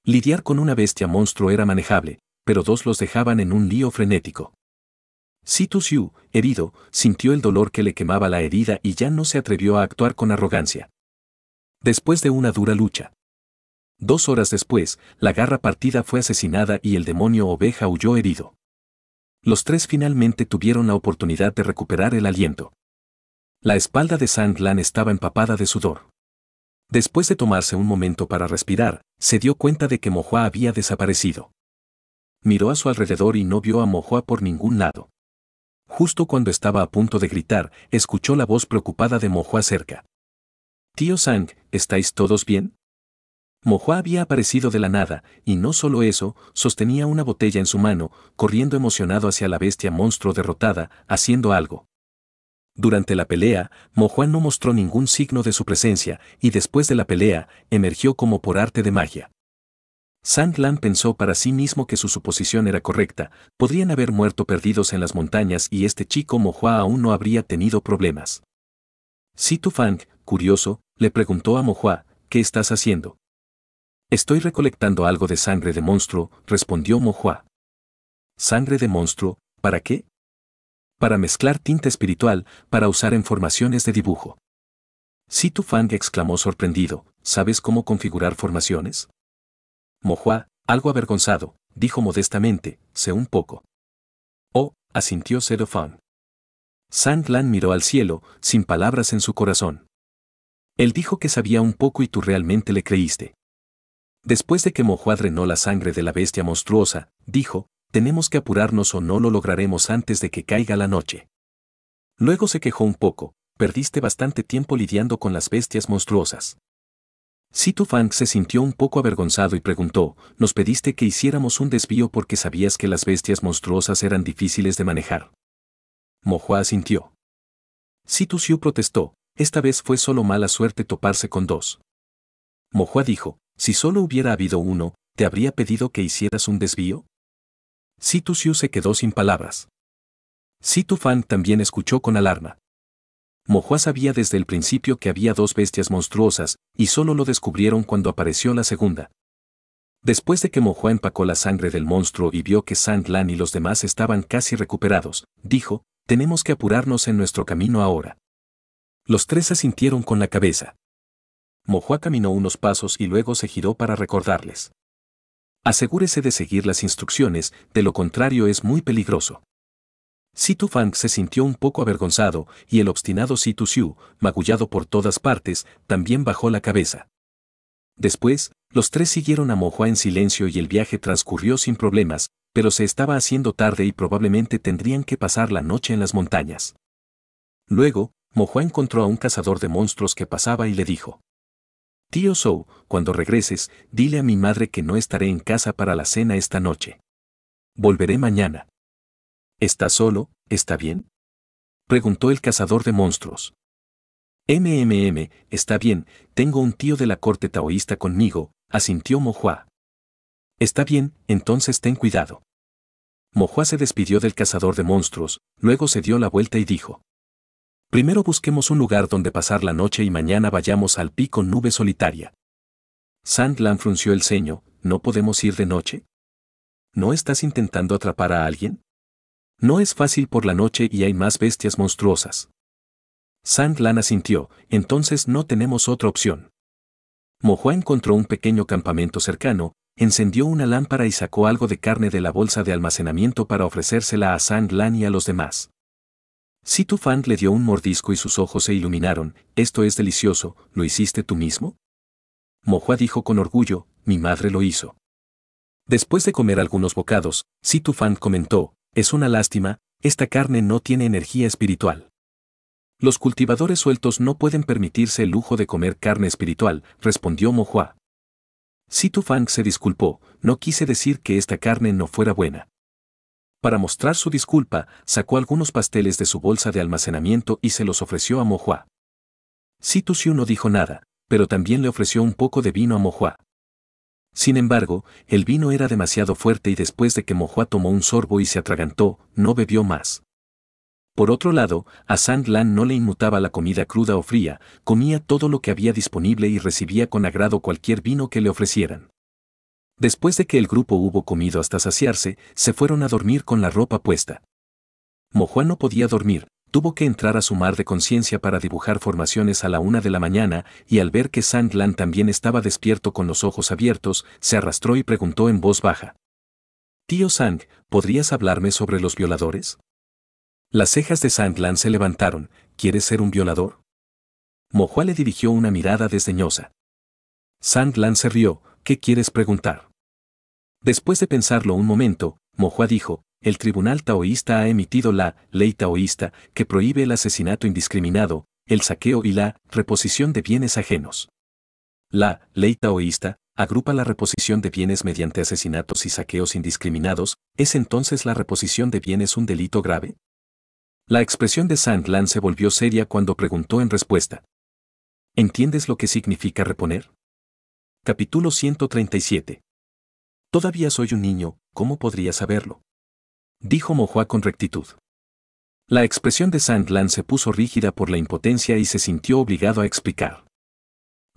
Lidiar con una bestia monstruo era manejable, pero dos los dejaban en un lío frenético. Situ Siu, herido, sintió el dolor que le quemaba la herida y ya no se atrevió a actuar con arrogancia. Después de una dura lucha, Dos horas después, la garra partida fue asesinada y el demonio oveja huyó herido. Los tres finalmente tuvieron la oportunidad de recuperar el aliento. La espalda de Lan estaba empapada de sudor. Después de tomarse un momento para respirar, se dio cuenta de que Mohua había desaparecido. Miró a su alrededor y no vio a Mohua por ningún lado. Justo cuando estaba a punto de gritar, escuchó la voz preocupada de Mohua cerca. Tío Sang, ¿estáis todos bien? Mohua había aparecido de la nada, y no solo eso, sostenía una botella en su mano, corriendo emocionado hacia la bestia monstruo derrotada, haciendo algo. Durante la pelea, Mohua no mostró ningún signo de su presencia, y después de la pelea, emergió como por arte de magia. Sang Lan pensó para sí mismo que su suposición era correcta, podrían haber muerto perdidos en las montañas y este chico Mojua aún no habría tenido problemas. Situ Fang, curioso, le preguntó a Mohua, ¿qué estás haciendo? Estoy recolectando algo de sangre de monstruo, respondió Mohua. ¿Sangre de monstruo? ¿Para qué? Para mezclar tinta espiritual, para usar en formaciones de dibujo. tu Fang exclamó sorprendido, ¿sabes cómo configurar formaciones? Mohua, algo avergonzado, dijo modestamente, sé un poco. Oh, asintió Zero Fang. Sang Lan miró al cielo, sin palabras en su corazón. Él dijo que sabía un poco y tú realmente le creíste. Después de que Mohua drenó la sangre de la bestia monstruosa, dijo, tenemos que apurarnos o no lo lograremos antes de que caiga la noche. Luego se quejó un poco, perdiste bastante tiempo lidiando con las bestias monstruosas. Situ Fang se sintió un poco avergonzado y preguntó, nos pediste que hiciéramos un desvío porque sabías que las bestias monstruosas eran difíciles de manejar. Mohua asintió. Situ Xiu protestó, esta vez fue solo mala suerte toparse con dos. Mohua dijo, si solo hubiera habido uno, ¿te habría pedido que hicieras un desvío? Xiu se quedó sin palabras. Situ Fang también escuchó con alarma. Mojuá sabía desde el principio que había dos bestias monstruosas, y solo lo descubrieron cuando apareció la segunda. Después de que Mohua empacó la sangre del monstruo y vio que Sang Lan y los demás estaban casi recuperados, dijo, tenemos que apurarnos en nuestro camino ahora. Los tres asintieron con la cabeza. Mohua caminó unos pasos y luego se giró para recordarles. Asegúrese de seguir las instrucciones, de lo contrario es muy peligroso. Situ Fang se sintió un poco avergonzado y el obstinado Situ Xiu, magullado por todas partes, también bajó la cabeza. Después, los tres siguieron a Mohua en silencio y el viaje transcurrió sin problemas, pero se estaba haciendo tarde y probablemente tendrían que pasar la noche en las montañas. Luego, Mohua encontró a un cazador de monstruos que pasaba y le dijo: Tío Sou, cuando regreses, dile a mi madre que no estaré en casa para la cena esta noche. Volveré mañana. ¿Estás solo? ¿Está bien? Preguntó el cazador de monstruos. MMM, está bien, tengo un tío de la corte taoísta conmigo, asintió Mohua. Está bien, entonces ten cuidado. Mohua se despidió del cazador de monstruos, luego se dio la vuelta y dijo. Primero busquemos un lugar donde pasar la noche y mañana vayamos al pico nube solitaria. Sandland frunció el ceño, ¿no podemos ir de noche? ¿No estás intentando atrapar a alguien? No es fácil por la noche y hay más bestias monstruosas. Sandlan asintió, entonces no tenemos otra opción. Mohua encontró un pequeño campamento cercano, encendió una lámpara y sacó algo de carne de la bolsa de almacenamiento para ofrecérsela a Sandlan y a los demás. Situ Fan le dio un mordisco y sus ojos se iluminaron. Esto es delicioso, ¿lo hiciste tú mismo? Mohua dijo con orgullo, mi madre lo hizo. Después de comer algunos bocados, Situ Fan comentó, es una lástima, esta carne no tiene energía espiritual. Los cultivadores sueltos no pueden permitirse el lujo de comer carne espiritual, respondió Mohua. tu Fang se disculpó, no quise decir que esta carne no fuera buena. Para mostrar su disculpa, sacó algunos pasteles de su bolsa de almacenamiento y se los ofreció a Situ Xiu no dijo nada, pero también le ofreció un poco de vino a Mojuá. Sin embargo, el vino era demasiado fuerte y después de que Mojuá tomó un sorbo y se atragantó, no bebió más. Por otro lado, a Sand Lan no le inmutaba la comida cruda o fría, comía todo lo que había disponible y recibía con agrado cualquier vino que le ofrecieran. Después de que el grupo hubo comido hasta saciarse, se fueron a dormir con la ropa puesta. Mojuan no podía dormir, tuvo que entrar a su mar de conciencia para dibujar formaciones a la una de la mañana y al ver que Lan también estaba despierto con los ojos abiertos, se arrastró y preguntó en voz baja. Tío Sang, ¿podrías hablarme sobre los violadores? Las cejas de Lan se levantaron, ¿quieres ser un violador? Mojua le dirigió una mirada desdeñosa. Lan se rió, ¿qué quieres preguntar? Después de pensarlo un momento, Mohua dijo, el tribunal taoísta ha emitido la ley taoísta que prohíbe el asesinato indiscriminado, el saqueo y la reposición de bienes ajenos. La ley taoísta agrupa la reposición de bienes mediante asesinatos y saqueos indiscriminados, ¿es entonces la reposición de bienes un delito grave? La expresión de Sandland Lan se volvió seria cuando preguntó en respuesta. ¿Entiendes lo que significa reponer? Capítulo 137. Todavía soy un niño, ¿cómo podría saberlo? Dijo Mojoa con rectitud. La expresión de Sandland se puso rígida por la impotencia y se sintió obligado a explicar.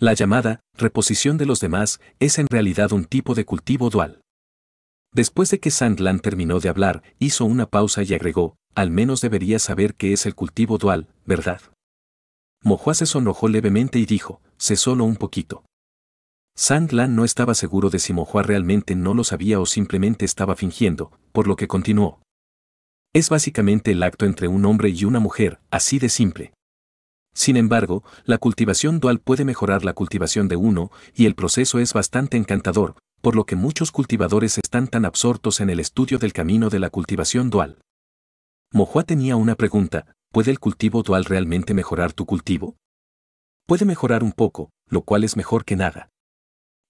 La llamada reposición de los demás es en realidad un tipo de cultivo dual. Después de que Sandland terminó de hablar, hizo una pausa y agregó, al menos debería saber qué es el cultivo dual, ¿verdad? Mojoa se sonrojó levemente y dijo, Se solo un poquito. Lan no estaba seguro de si Mohua realmente no lo sabía o simplemente estaba fingiendo, por lo que continuó. Es básicamente el acto entre un hombre y una mujer, así de simple. Sin embargo, la cultivación dual puede mejorar la cultivación de uno, y el proceso es bastante encantador, por lo que muchos cultivadores están tan absortos en el estudio del camino de la cultivación dual. Mohua tenía una pregunta, ¿puede el cultivo dual realmente mejorar tu cultivo? Puede mejorar un poco, lo cual es mejor que nada.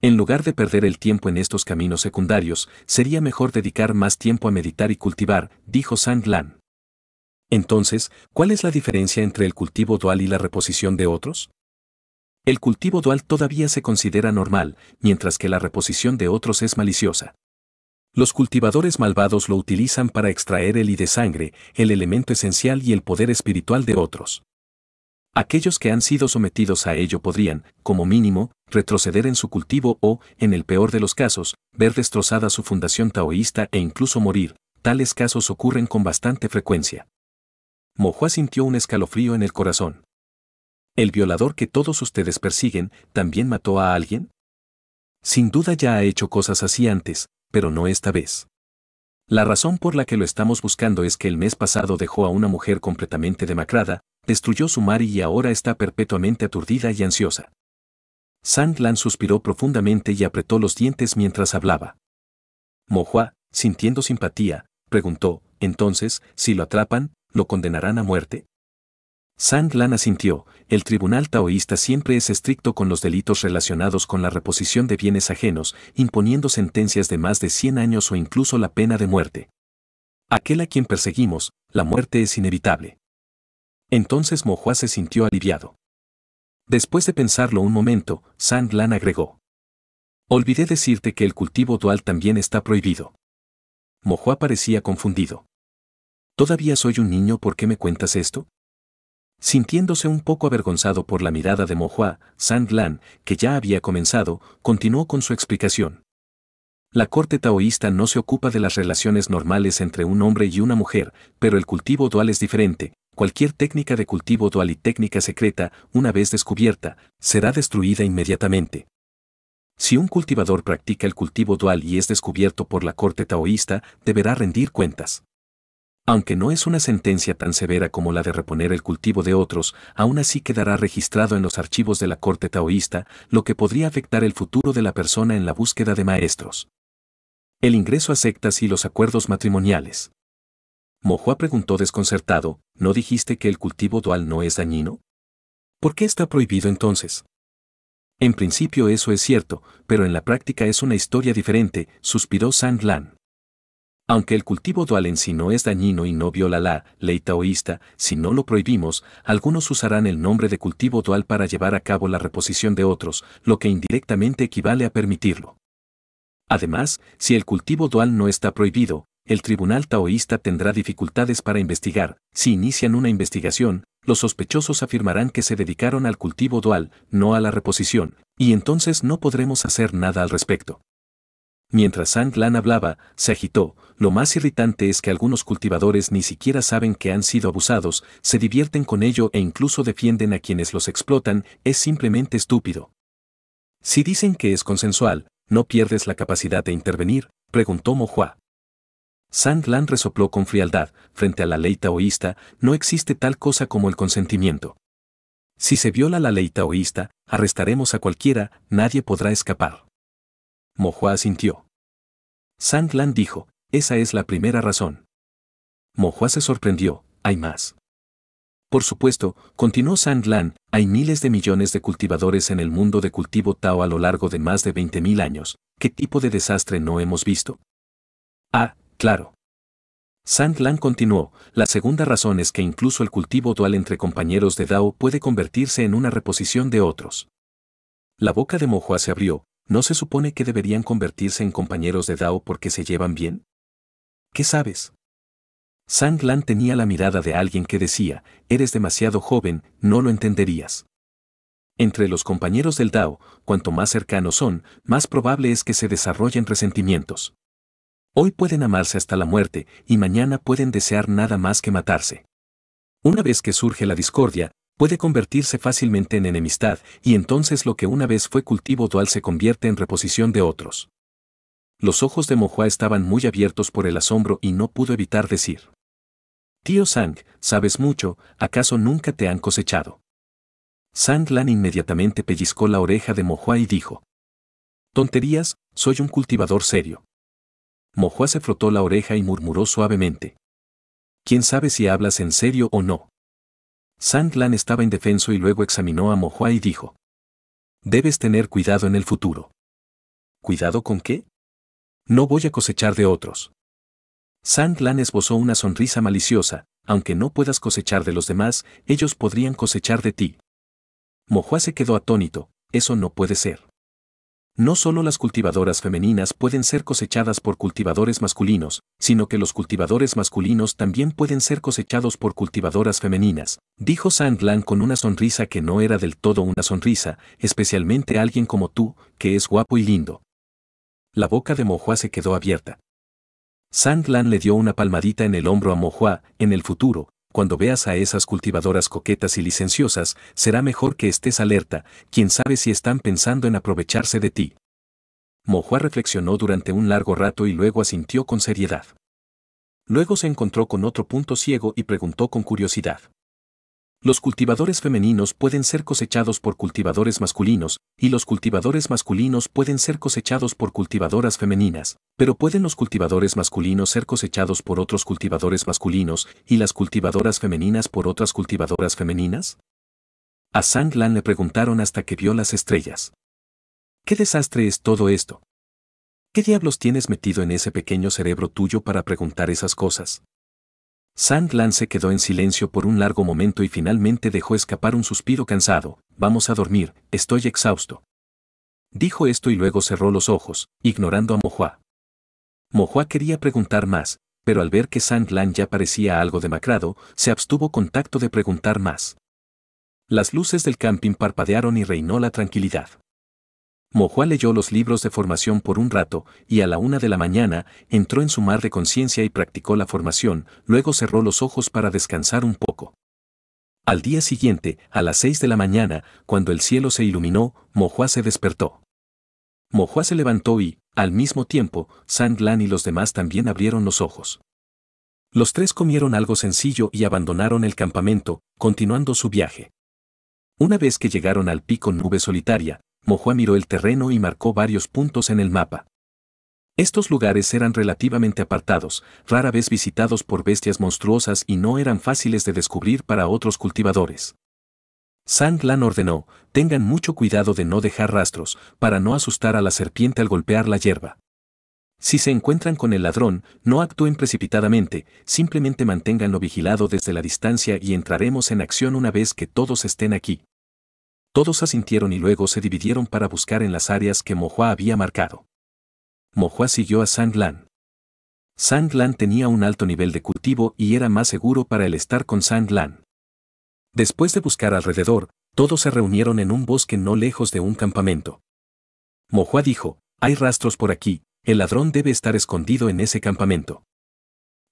En lugar de perder el tiempo en estos caminos secundarios, sería mejor dedicar más tiempo a meditar y cultivar, dijo Sang Lan. Entonces, ¿cuál es la diferencia entre el cultivo dual y la reposición de otros? El cultivo dual todavía se considera normal, mientras que la reposición de otros es maliciosa. Los cultivadores malvados lo utilizan para extraer el y de sangre, el elemento esencial y el poder espiritual de otros. Aquellos que han sido sometidos a ello podrían, como mínimo, retroceder en su cultivo o, en el peor de los casos, ver destrozada su fundación taoísta e incluso morir. Tales casos ocurren con bastante frecuencia. Mohua sintió un escalofrío en el corazón. ¿El violador que todos ustedes persiguen también mató a alguien? Sin duda ya ha hecho cosas así antes, pero no esta vez. La razón por la que lo estamos buscando es que el mes pasado dejó a una mujer completamente demacrada, destruyó su mar y ahora está perpetuamente aturdida y ansiosa. Lan suspiró profundamente y apretó los dientes mientras hablaba. Mohua, sintiendo simpatía, preguntó, entonces, si lo atrapan, ¿lo condenarán a muerte? Lan asintió, el tribunal taoísta siempre es estricto con los delitos relacionados con la reposición de bienes ajenos, imponiendo sentencias de más de 100 años o incluso la pena de muerte. Aquel a quien perseguimos, la muerte es inevitable. Entonces Mohua se sintió aliviado. Después de pensarlo un momento, Sandlan Lan agregó. Olvidé decirte que el cultivo dual también está prohibido. Mohua parecía confundido. ¿Todavía soy un niño por qué me cuentas esto? Sintiéndose un poco avergonzado por la mirada de Mohua, Sandlan, que ya había comenzado, continuó con su explicación. La corte taoísta no se ocupa de las relaciones normales entre un hombre y una mujer, pero el cultivo dual es diferente, cualquier técnica de cultivo dual y técnica secreta, una vez descubierta, será destruida inmediatamente. Si un cultivador practica el cultivo dual y es descubierto por la corte taoísta, deberá rendir cuentas. Aunque no es una sentencia tan severa como la de reponer el cultivo de otros, aún así quedará registrado en los archivos de la corte taoísta, lo que podría afectar el futuro de la persona en la búsqueda de maestros. El ingreso a sectas y los acuerdos matrimoniales. Mohua preguntó desconcertado, ¿no dijiste que el cultivo dual no es dañino? ¿Por qué está prohibido entonces? En principio eso es cierto, pero en la práctica es una historia diferente, suspiró San Lan. Aunque el cultivo dual en sí no es dañino y no viola la ley taoísta, si no lo prohibimos, algunos usarán el nombre de cultivo dual para llevar a cabo la reposición de otros, lo que indirectamente equivale a permitirlo. Además, si el cultivo dual no está prohibido, el tribunal taoísta tendrá dificultades para investigar. Si inician una investigación, los sospechosos afirmarán que se dedicaron al cultivo dual, no a la reposición, y entonces no podremos hacer nada al respecto. Mientras Sang Lan hablaba, se agitó, lo más irritante es que algunos cultivadores ni siquiera saben que han sido abusados, se divierten con ello e incluso defienden a quienes los explotan, es simplemente estúpido. Si dicen que es consensual, ¿no pierdes la capacidad de intervenir? preguntó Mohua. Sandland resopló con frialdad, frente a la ley taoísta, no existe tal cosa como el consentimiento. Si se viola la ley taoísta, arrestaremos a cualquiera, nadie podrá escapar. Mohua asintió. Sandland dijo, esa es la primera razón. Mohua se sorprendió, hay más. Por supuesto, continuó Sandland, hay miles de millones de cultivadores en el mundo de cultivo Tao a lo largo de más de 20.000 años. ¿Qué tipo de desastre no hemos visto? Ah, Claro. Lan continuó, la segunda razón es que incluso el cultivo dual entre compañeros de DAO puede convertirse en una reposición de otros. La boca de Mohua se abrió, ¿no se supone que deberían convertirse en compañeros de DAO porque se llevan bien? ¿Qué sabes? Lan tenía la mirada de alguien que decía, eres demasiado joven, no lo entenderías. Entre los compañeros del DAO, cuanto más cercanos son, más probable es que se desarrollen resentimientos. Hoy pueden amarse hasta la muerte y mañana pueden desear nada más que matarse. Una vez que surge la discordia, puede convertirse fácilmente en enemistad y entonces lo que una vez fue cultivo dual se convierte en reposición de otros. Los ojos de Mohua estaban muy abiertos por el asombro y no pudo evitar decir. Tío Sang, sabes mucho, ¿acaso nunca te han cosechado? Sang Lan inmediatamente pellizcó la oreja de Mohua y dijo. Tonterías, soy un cultivador serio. Mojoa se frotó la oreja y murmuró suavemente. ¿Quién sabe si hablas en serio o no? Sandlan estaba indefenso y luego examinó a Mojuá y dijo. Debes tener cuidado en el futuro. ¿Cuidado con qué? No voy a cosechar de otros. Sandlan esbozó una sonrisa maliciosa, aunque no puedas cosechar de los demás, ellos podrían cosechar de ti. Mojuá se quedó atónito, eso no puede ser. No solo las cultivadoras femeninas pueden ser cosechadas por cultivadores masculinos, sino que los cultivadores masculinos también pueden ser cosechados por cultivadoras femeninas, dijo Sandland con una sonrisa que no era del todo una sonrisa, especialmente alguien como tú, que es guapo y lindo. La boca de Mohua se quedó abierta. Sandland le dio una palmadita en el hombro a Mohua, en el futuro, cuando veas a esas cultivadoras coquetas y licenciosas, será mejor que estés alerta, quién sabe si están pensando en aprovecharse de ti. Mohua reflexionó durante un largo rato y luego asintió con seriedad. Luego se encontró con otro punto ciego y preguntó con curiosidad. Los cultivadores femeninos pueden ser cosechados por cultivadores masculinos, y los cultivadores masculinos pueden ser cosechados por cultivadoras femeninas, pero pueden los cultivadores masculinos ser cosechados por otros cultivadores masculinos y las cultivadoras femeninas por otras cultivadoras femeninas? A Lan le preguntaron hasta que vio las estrellas. ¿Qué desastre es todo esto? ¿Qué diablos tienes metido en ese pequeño cerebro tuyo para preguntar esas cosas? Sandlan se quedó en silencio por un largo momento y finalmente dejó escapar un suspiro cansado. Vamos a dormir, estoy exhausto. Dijo esto y luego cerró los ojos, ignorando a Mohua. Mohua quería preguntar más, pero al ver que Sandlan ya parecía algo demacrado, se abstuvo contacto de preguntar más. Las luces del camping parpadearon y reinó la tranquilidad. Mojua leyó los libros de formación por un rato y a la una de la mañana entró en su mar de conciencia y practicó la formación, luego cerró los ojos para descansar un poco. Al día siguiente, a las seis de la mañana, cuando el cielo se iluminó, Mojua se despertó. Mojua se levantó y, al mismo tiempo, Sanglan y los demás también abrieron los ojos. Los tres comieron algo sencillo y abandonaron el campamento, continuando su viaje. Una vez que llegaron al pico Nube Solitaria, Mojua miró el terreno y marcó varios puntos en el mapa. Estos lugares eran relativamente apartados, rara vez visitados por bestias monstruosas y no eran fáciles de descubrir para otros cultivadores. Sang Lan ordenó, tengan mucho cuidado de no dejar rastros, para no asustar a la serpiente al golpear la hierba. Si se encuentran con el ladrón, no actúen precipitadamente, simplemente manténganlo vigilado desde la distancia y entraremos en acción una vez que todos estén aquí. Todos asintieron y luego se dividieron para buscar en las áreas que Mohua había marcado. Mohua siguió a Sang Lan. Sang Lan tenía un alto nivel de cultivo y era más seguro para el estar con Sang Lan. Después de buscar alrededor, todos se reunieron en un bosque no lejos de un campamento. Mohua dijo, hay rastros por aquí, el ladrón debe estar escondido en ese campamento.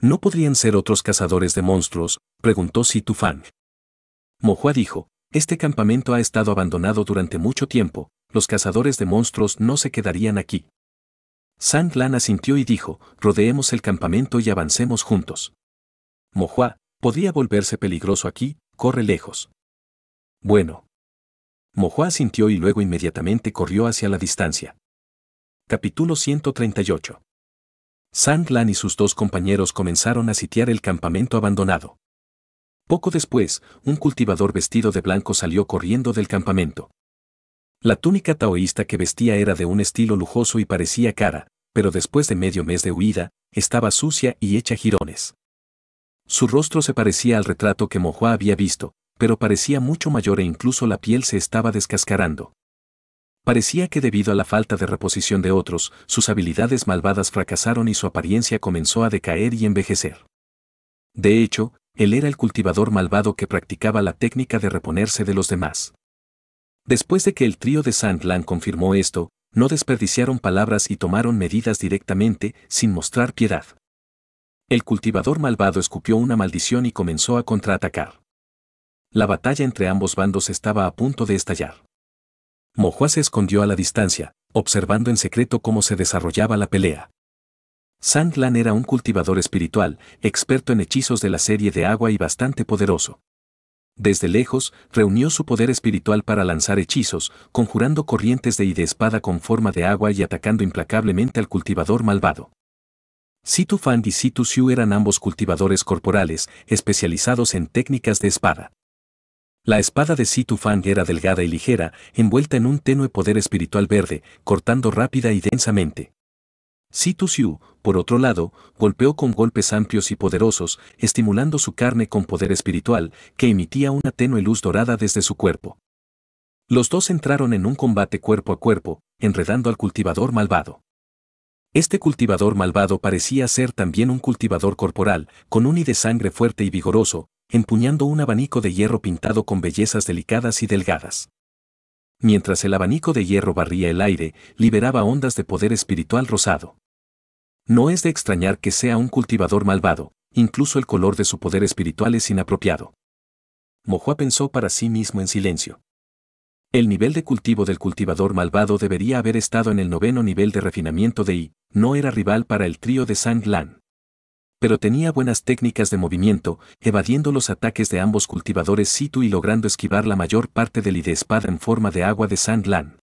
¿No podrían ser otros cazadores de monstruos? preguntó Situ Fang. Mohua dijo, este campamento ha estado abandonado durante mucho tiempo, los cazadores de monstruos no se quedarían aquí. Sang Lan asintió y dijo, rodeemos el campamento y avancemos juntos. Mohua, podía volverse peligroso aquí, corre lejos. Bueno. Mohua asintió y luego inmediatamente corrió hacia la distancia. Capítulo 138. Sang Lan y sus dos compañeros comenzaron a sitiar el campamento abandonado. Poco después, un cultivador vestido de blanco salió corriendo del campamento. La túnica taoísta que vestía era de un estilo lujoso y parecía cara, pero después de medio mes de huida, estaba sucia y hecha jirones. Su rostro se parecía al retrato que Mohua había visto, pero parecía mucho mayor e incluso la piel se estaba descascarando. Parecía que debido a la falta de reposición de otros, sus habilidades malvadas fracasaron y su apariencia comenzó a decaer y envejecer. De hecho, él era el cultivador malvado que practicaba la técnica de reponerse de los demás. Después de que el trío de Sandland confirmó esto, no desperdiciaron palabras y tomaron medidas directamente, sin mostrar piedad. El cultivador malvado escupió una maldición y comenzó a contraatacar. La batalla entre ambos bandos estaba a punto de estallar. Mojua se escondió a la distancia, observando en secreto cómo se desarrollaba la pelea. Lan era un cultivador espiritual, experto en hechizos de la serie de agua y bastante poderoso. Desde lejos, reunió su poder espiritual para lanzar hechizos, conjurando corrientes de y de espada con forma de agua y atacando implacablemente al cultivador malvado. Situ Fang y Situ Xiu eran ambos cultivadores corporales, especializados en técnicas de espada. La espada de Situ Fang era delgada y ligera, envuelta en un tenue poder espiritual verde, cortando rápida y densamente. Situ Siu, por otro lado, golpeó con golpes amplios y poderosos, estimulando su carne con poder espiritual, que emitía una tenue luz dorada desde su cuerpo. Los dos entraron en un combate cuerpo a cuerpo, enredando al cultivador malvado. Este cultivador malvado parecía ser también un cultivador corporal, con un y de sangre fuerte y vigoroso, empuñando un abanico de hierro pintado con bellezas delicadas y delgadas. Mientras el abanico de hierro barría el aire, liberaba ondas de poder espiritual rosado. No es de extrañar que sea un cultivador malvado, incluso el color de su poder espiritual es inapropiado. Mohua pensó para sí mismo en silencio. El nivel de cultivo del cultivador malvado debería haber estado en el noveno nivel de refinamiento de I, no era rival para el trío de San Lan. Pero tenía buenas técnicas de movimiento, evadiendo los ataques de ambos cultivadores situ y logrando esquivar la mayor parte del I de espada en forma de agua de San Lan.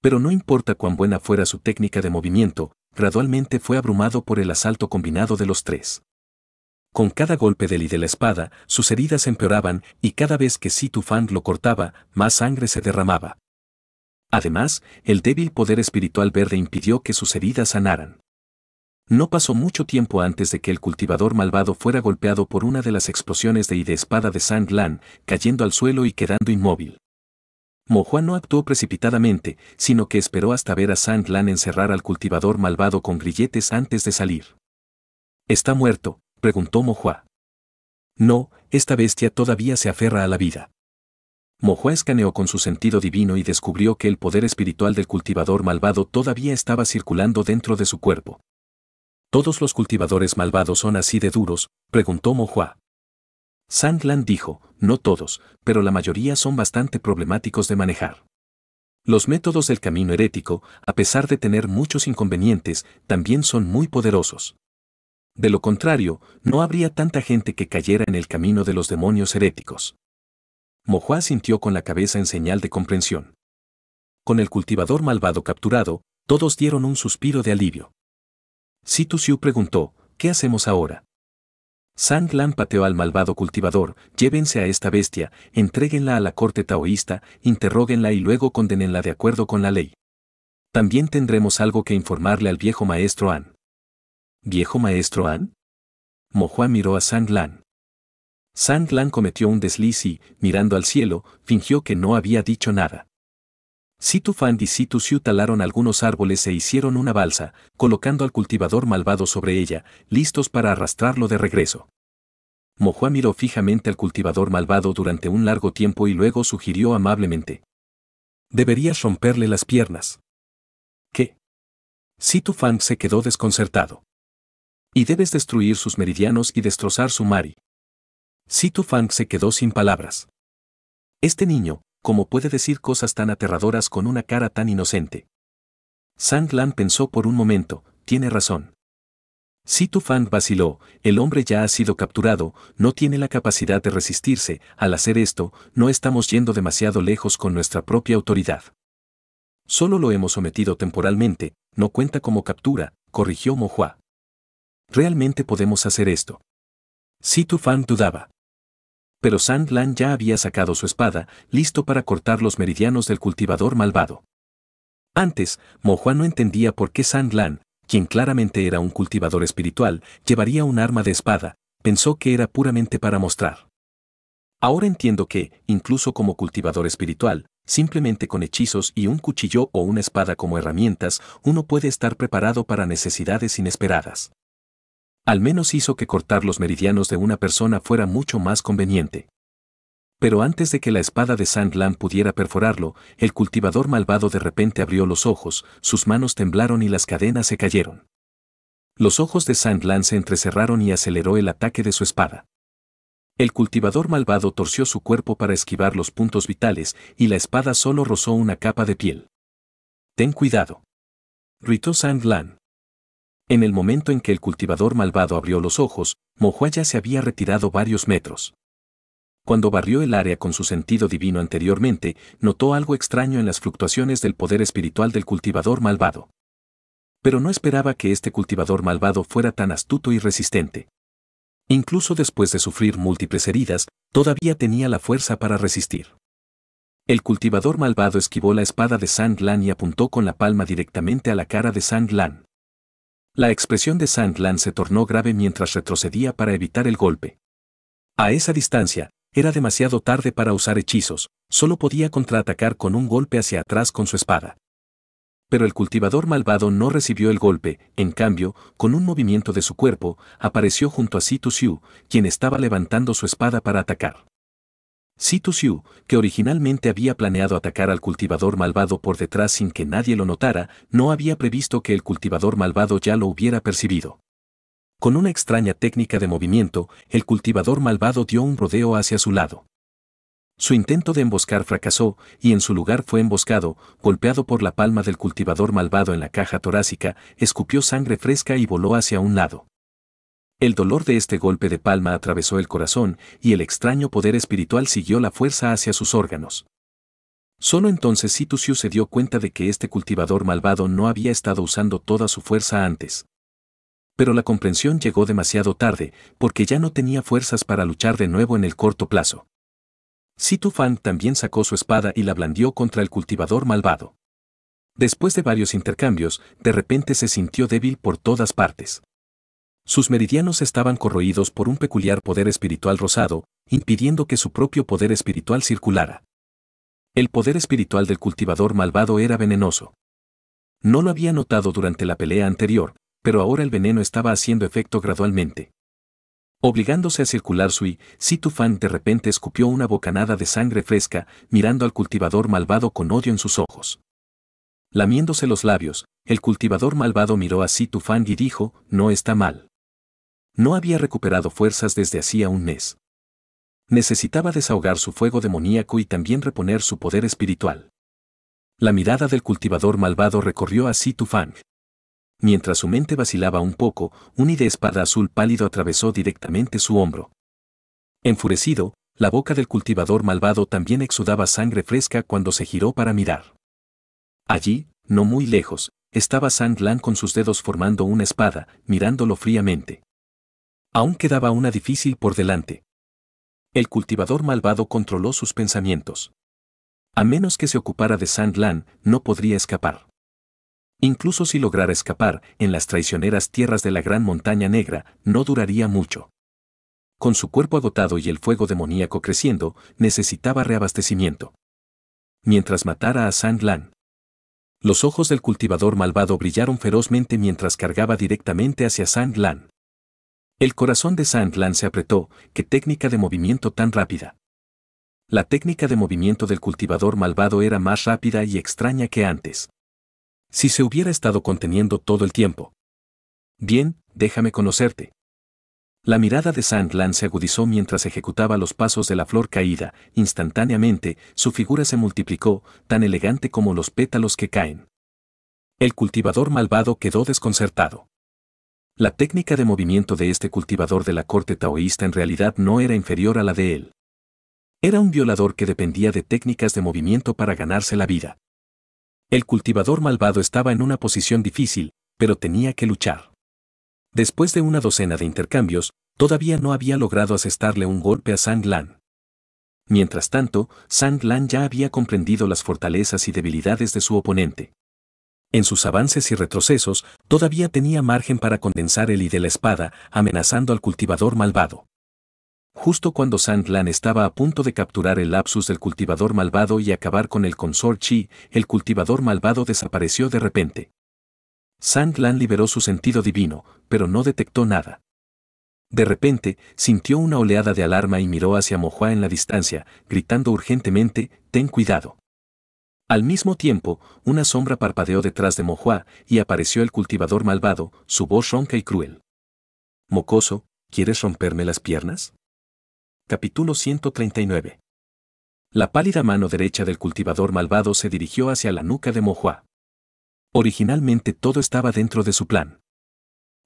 Pero no importa cuán buena fuera su técnica de movimiento, gradualmente fue abrumado por el asalto combinado de los tres. Con cada golpe del y de la espada, sus heridas empeoraban y cada vez que Situ Fang lo cortaba, más sangre se derramaba. Además, el débil poder espiritual verde impidió que sus heridas sanaran. No pasó mucho tiempo antes de que el cultivador malvado fuera golpeado por una de las explosiones de y de espada de Sang Lan, cayendo al suelo y quedando inmóvil. Mohua no actuó precipitadamente, sino que esperó hasta ver a San Lan encerrar al cultivador malvado con grilletes antes de salir. ¿Está muerto? preguntó Mojuá. No, esta bestia todavía se aferra a la vida. Mojuá escaneó con su sentido divino y descubrió que el poder espiritual del cultivador malvado todavía estaba circulando dentro de su cuerpo. ¿Todos los cultivadores malvados son así de duros? preguntó Mojuá. Sandland dijo, no todos, pero la mayoría son bastante problemáticos de manejar. Los métodos del camino herético, a pesar de tener muchos inconvenientes, también son muy poderosos. De lo contrario, no habría tanta gente que cayera en el camino de los demonios heréticos. Mohua sintió con la cabeza en señal de comprensión. Con el cultivador malvado capturado, todos dieron un suspiro de alivio. Situ Siu preguntó, ¿qué hacemos ahora? Lan pateó al malvado cultivador, llévense a esta bestia, entréguenla a la corte taoísta, interróguenla y luego condenenla de acuerdo con la ley. También tendremos algo que informarle al viejo maestro An. ¿Viejo maestro An? Mohua miró a Lan. Sang Lan cometió un desliz y, mirando al cielo, fingió que no había dicho nada. Situ Fang y Situ Siu talaron algunos árboles e hicieron una balsa, colocando al cultivador malvado sobre ella, listos para arrastrarlo de regreso. Mohua miró fijamente al cultivador malvado durante un largo tiempo y luego sugirió amablemente. Deberías romperle las piernas. ¿Qué? Situ Fang se quedó desconcertado. Y debes destruir sus meridianos y destrozar su mari. Situ Fang se quedó sin palabras. Este niño, ¿cómo puede decir cosas tan aterradoras con una cara tan inocente? Sang Lan pensó por un momento, tiene razón. Si Tufan vaciló, el hombre ya ha sido capturado, no tiene la capacidad de resistirse, al hacer esto, no estamos yendo demasiado lejos con nuestra propia autoridad. Solo lo hemos sometido temporalmente, no cuenta como captura, corrigió Mohua. Realmente podemos hacer esto. Si Tufan dudaba pero San Lan ya había sacado su espada, listo para cortar los meridianos del cultivador malvado. Antes, Mohuan no entendía por qué San Lan, quien claramente era un cultivador espiritual, llevaría un arma de espada, pensó que era puramente para mostrar. Ahora entiendo que, incluso como cultivador espiritual, simplemente con hechizos y un cuchillo o una espada como herramientas, uno puede estar preparado para necesidades inesperadas. Al menos hizo que cortar los meridianos de una persona fuera mucho más conveniente. Pero antes de que la espada de Sandlan pudiera perforarlo, el cultivador malvado de repente abrió los ojos, sus manos temblaron y las cadenas se cayeron. Los ojos de Sandlan se entrecerraron y aceleró el ataque de su espada. El cultivador malvado torció su cuerpo para esquivar los puntos vitales y la espada solo rozó una capa de piel. Ten cuidado. Gritó Sandlan. En el momento en que el cultivador malvado abrió los ojos, Mohua se había retirado varios metros. Cuando barrió el área con su sentido divino anteriormente, notó algo extraño en las fluctuaciones del poder espiritual del cultivador malvado. Pero no esperaba que este cultivador malvado fuera tan astuto y resistente. Incluso después de sufrir múltiples heridas, todavía tenía la fuerza para resistir. El cultivador malvado esquivó la espada de Sang Lan y apuntó con la palma directamente a la cara de Sang Lan. La expresión de Sandland se tornó grave mientras retrocedía para evitar el golpe. A esa distancia, era demasiado tarde para usar hechizos, solo podía contraatacar con un golpe hacia atrás con su espada. Pero el cultivador malvado no recibió el golpe, en cambio, con un movimiento de su cuerpo, apareció junto a Situ Siu, quien estaba levantando su espada para atacar. Situ Siu, que originalmente había planeado atacar al cultivador malvado por detrás sin que nadie lo notara, no había previsto que el cultivador malvado ya lo hubiera percibido. Con una extraña técnica de movimiento, el cultivador malvado dio un rodeo hacia su lado. Su intento de emboscar fracasó, y en su lugar fue emboscado, golpeado por la palma del cultivador malvado en la caja torácica, escupió sangre fresca y voló hacia un lado. El dolor de este golpe de palma atravesó el corazón y el extraño poder espiritual siguió la fuerza hacia sus órganos. Solo entonces Citusius se dio cuenta de que este cultivador malvado no había estado usando toda su fuerza antes. Pero la comprensión llegó demasiado tarde, porque ya no tenía fuerzas para luchar de nuevo en el corto plazo. Situ Fan también sacó su espada y la blandió contra el cultivador malvado. Después de varios intercambios, de repente se sintió débil por todas partes. Sus meridianos estaban corroídos por un peculiar poder espiritual rosado, impidiendo que su propio poder espiritual circulara. El poder espiritual del cultivador malvado era venenoso. No lo había notado durante la pelea anterior, pero ahora el veneno estaba haciendo efecto gradualmente. Obligándose a circular su y, Fan de repente escupió una bocanada de sangre fresca, mirando al cultivador malvado con odio en sus ojos. Lamiéndose los labios, el cultivador malvado miró a Fan y dijo, no está mal. No había recuperado fuerzas desde hacía un mes. Necesitaba desahogar su fuego demoníaco y también reponer su poder espiritual. La mirada del cultivador malvado recorrió a Situ Mientras su mente vacilaba un poco, un ide espada azul pálido atravesó directamente su hombro. Enfurecido, la boca del cultivador malvado también exudaba sangre fresca cuando se giró para mirar. Allí, no muy lejos, estaba Sang Lan con sus dedos formando una espada, mirándolo fríamente. Aún quedaba una difícil por delante. El cultivador malvado controló sus pensamientos. A menos que se ocupara de Sandland, no podría escapar. Incluso si lograra escapar, en las traicioneras tierras de la gran montaña negra, no duraría mucho. Con su cuerpo agotado y el fuego demoníaco creciendo, necesitaba reabastecimiento. Mientras matara a Sandland. Los ojos del cultivador malvado brillaron ferozmente mientras cargaba directamente hacia Sandland. El corazón de Sandland se apretó, qué técnica de movimiento tan rápida. La técnica de movimiento del cultivador malvado era más rápida y extraña que antes. Si se hubiera estado conteniendo todo el tiempo. Bien, déjame conocerte. La mirada de Sandland se agudizó mientras ejecutaba los pasos de la flor caída, instantáneamente, su figura se multiplicó, tan elegante como los pétalos que caen. El cultivador malvado quedó desconcertado. La técnica de movimiento de este cultivador de la corte taoísta en realidad no era inferior a la de él. Era un violador que dependía de técnicas de movimiento para ganarse la vida. El cultivador malvado estaba en una posición difícil, pero tenía que luchar. Después de una docena de intercambios, todavía no había logrado asestarle un golpe a Sang Lan. Mientras tanto, Sang Lan ya había comprendido las fortalezas y debilidades de su oponente. En sus avances y retrocesos, todavía tenía margen para condensar el y de la espada, amenazando al cultivador malvado. Justo cuando Sandlan estaba a punto de capturar el lapsus del cultivador malvado y acabar con el consor Chi, el cultivador malvado desapareció de repente. Sandlan liberó su sentido divino, pero no detectó nada. De repente, sintió una oleada de alarma y miró hacia Mohua en la distancia, gritando urgentemente, Ten cuidado. Al mismo tiempo, una sombra parpadeó detrás de Mojuá, y apareció el cultivador malvado, su voz ronca y cruel. Mocoso, ¿quieres romperme las piernas? Capítulo 139. La pálida mano derecha del cultivador malvado se dirigió hacia la nuca de Mojuá. Originalmente todo estaba dentro de su plan.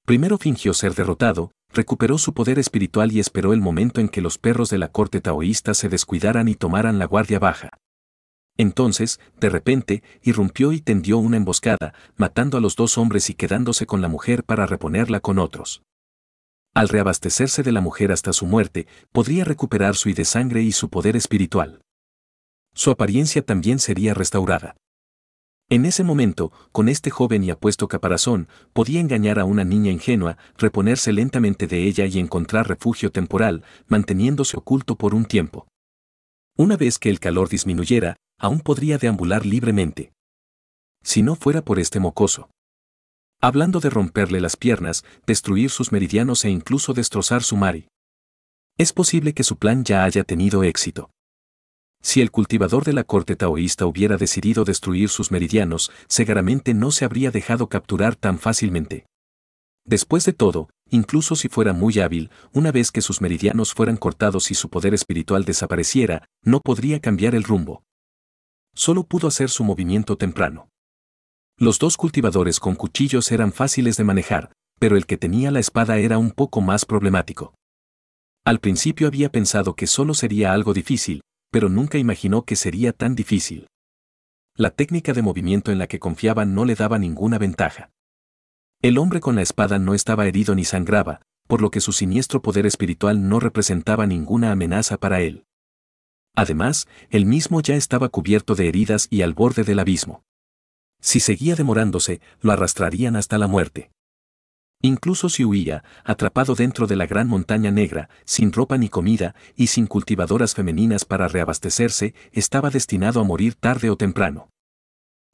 Primero fingió ser derrotado, recuperó su poder espiritual y esperó el momento en que los perros de la corte taoísta se descuidaran y tomaran la guardia baja. Entonces, de repente, irrumpió y tendió una emboscada, matando a los dos hombres y quedándose con la mujer para reponerla con otros. Al reabastecerse de la mujer hasta su muerte, podría recuperar su de sangre y su poder espiritual. Su apariencia también sería restaurada. En ese momento, con este joven y apuesto caparazón, podía engañar a una niña ingenua, reponerse lentamente de ella y encontrar refugio temporal, manteniéndose oculto por un tiempo. Una vez que el calor disminuyera, aún podría deambular libremente. Si no fuera por este mocoso. Hablando de romperle las piernas, destruir sus meridianos e incluso destrozar su mari. Es posible que su plan ya haya tenido éxito. Si el cultivador de la corte taoísta hubiera decidido destruir sus meridianos, seguramente no se habría dejado capturar tan fácilmente. Después de todo, incluso si fuera muy hábil, una vez que sus meridianos fueran cortados y su poder espiritual desapareciera, no podría cambiar el rumbo solo pudo hacer su movimiento temprano. Los dos cultivadores con cuchillos eran fáciles de manejar, pero el que tenía la espada era un poco más problemático. Al principio había pensado que solo sería algo difícil, pero nunca imaginó que sería tan difícil. La técnica de movimiento en la que confiaba no le daba ninguna ventaja. El hombre con la espada no estaba herido ni sangraba, por lo que su siniestro poder espiritual no representaba ninguna amenaza para él. Además, el mismo ya estaba cubierto de heridas y al borde del abismo. Si seguía demorándose, lo arrastrarían hasta la muerte. Incluso si huía, atrapado dentro de la gran montaña negra, sin ropa ni comida y sin cultivadoras femeninas para reabastecerse, estaba destinado a morir tarde o temprano.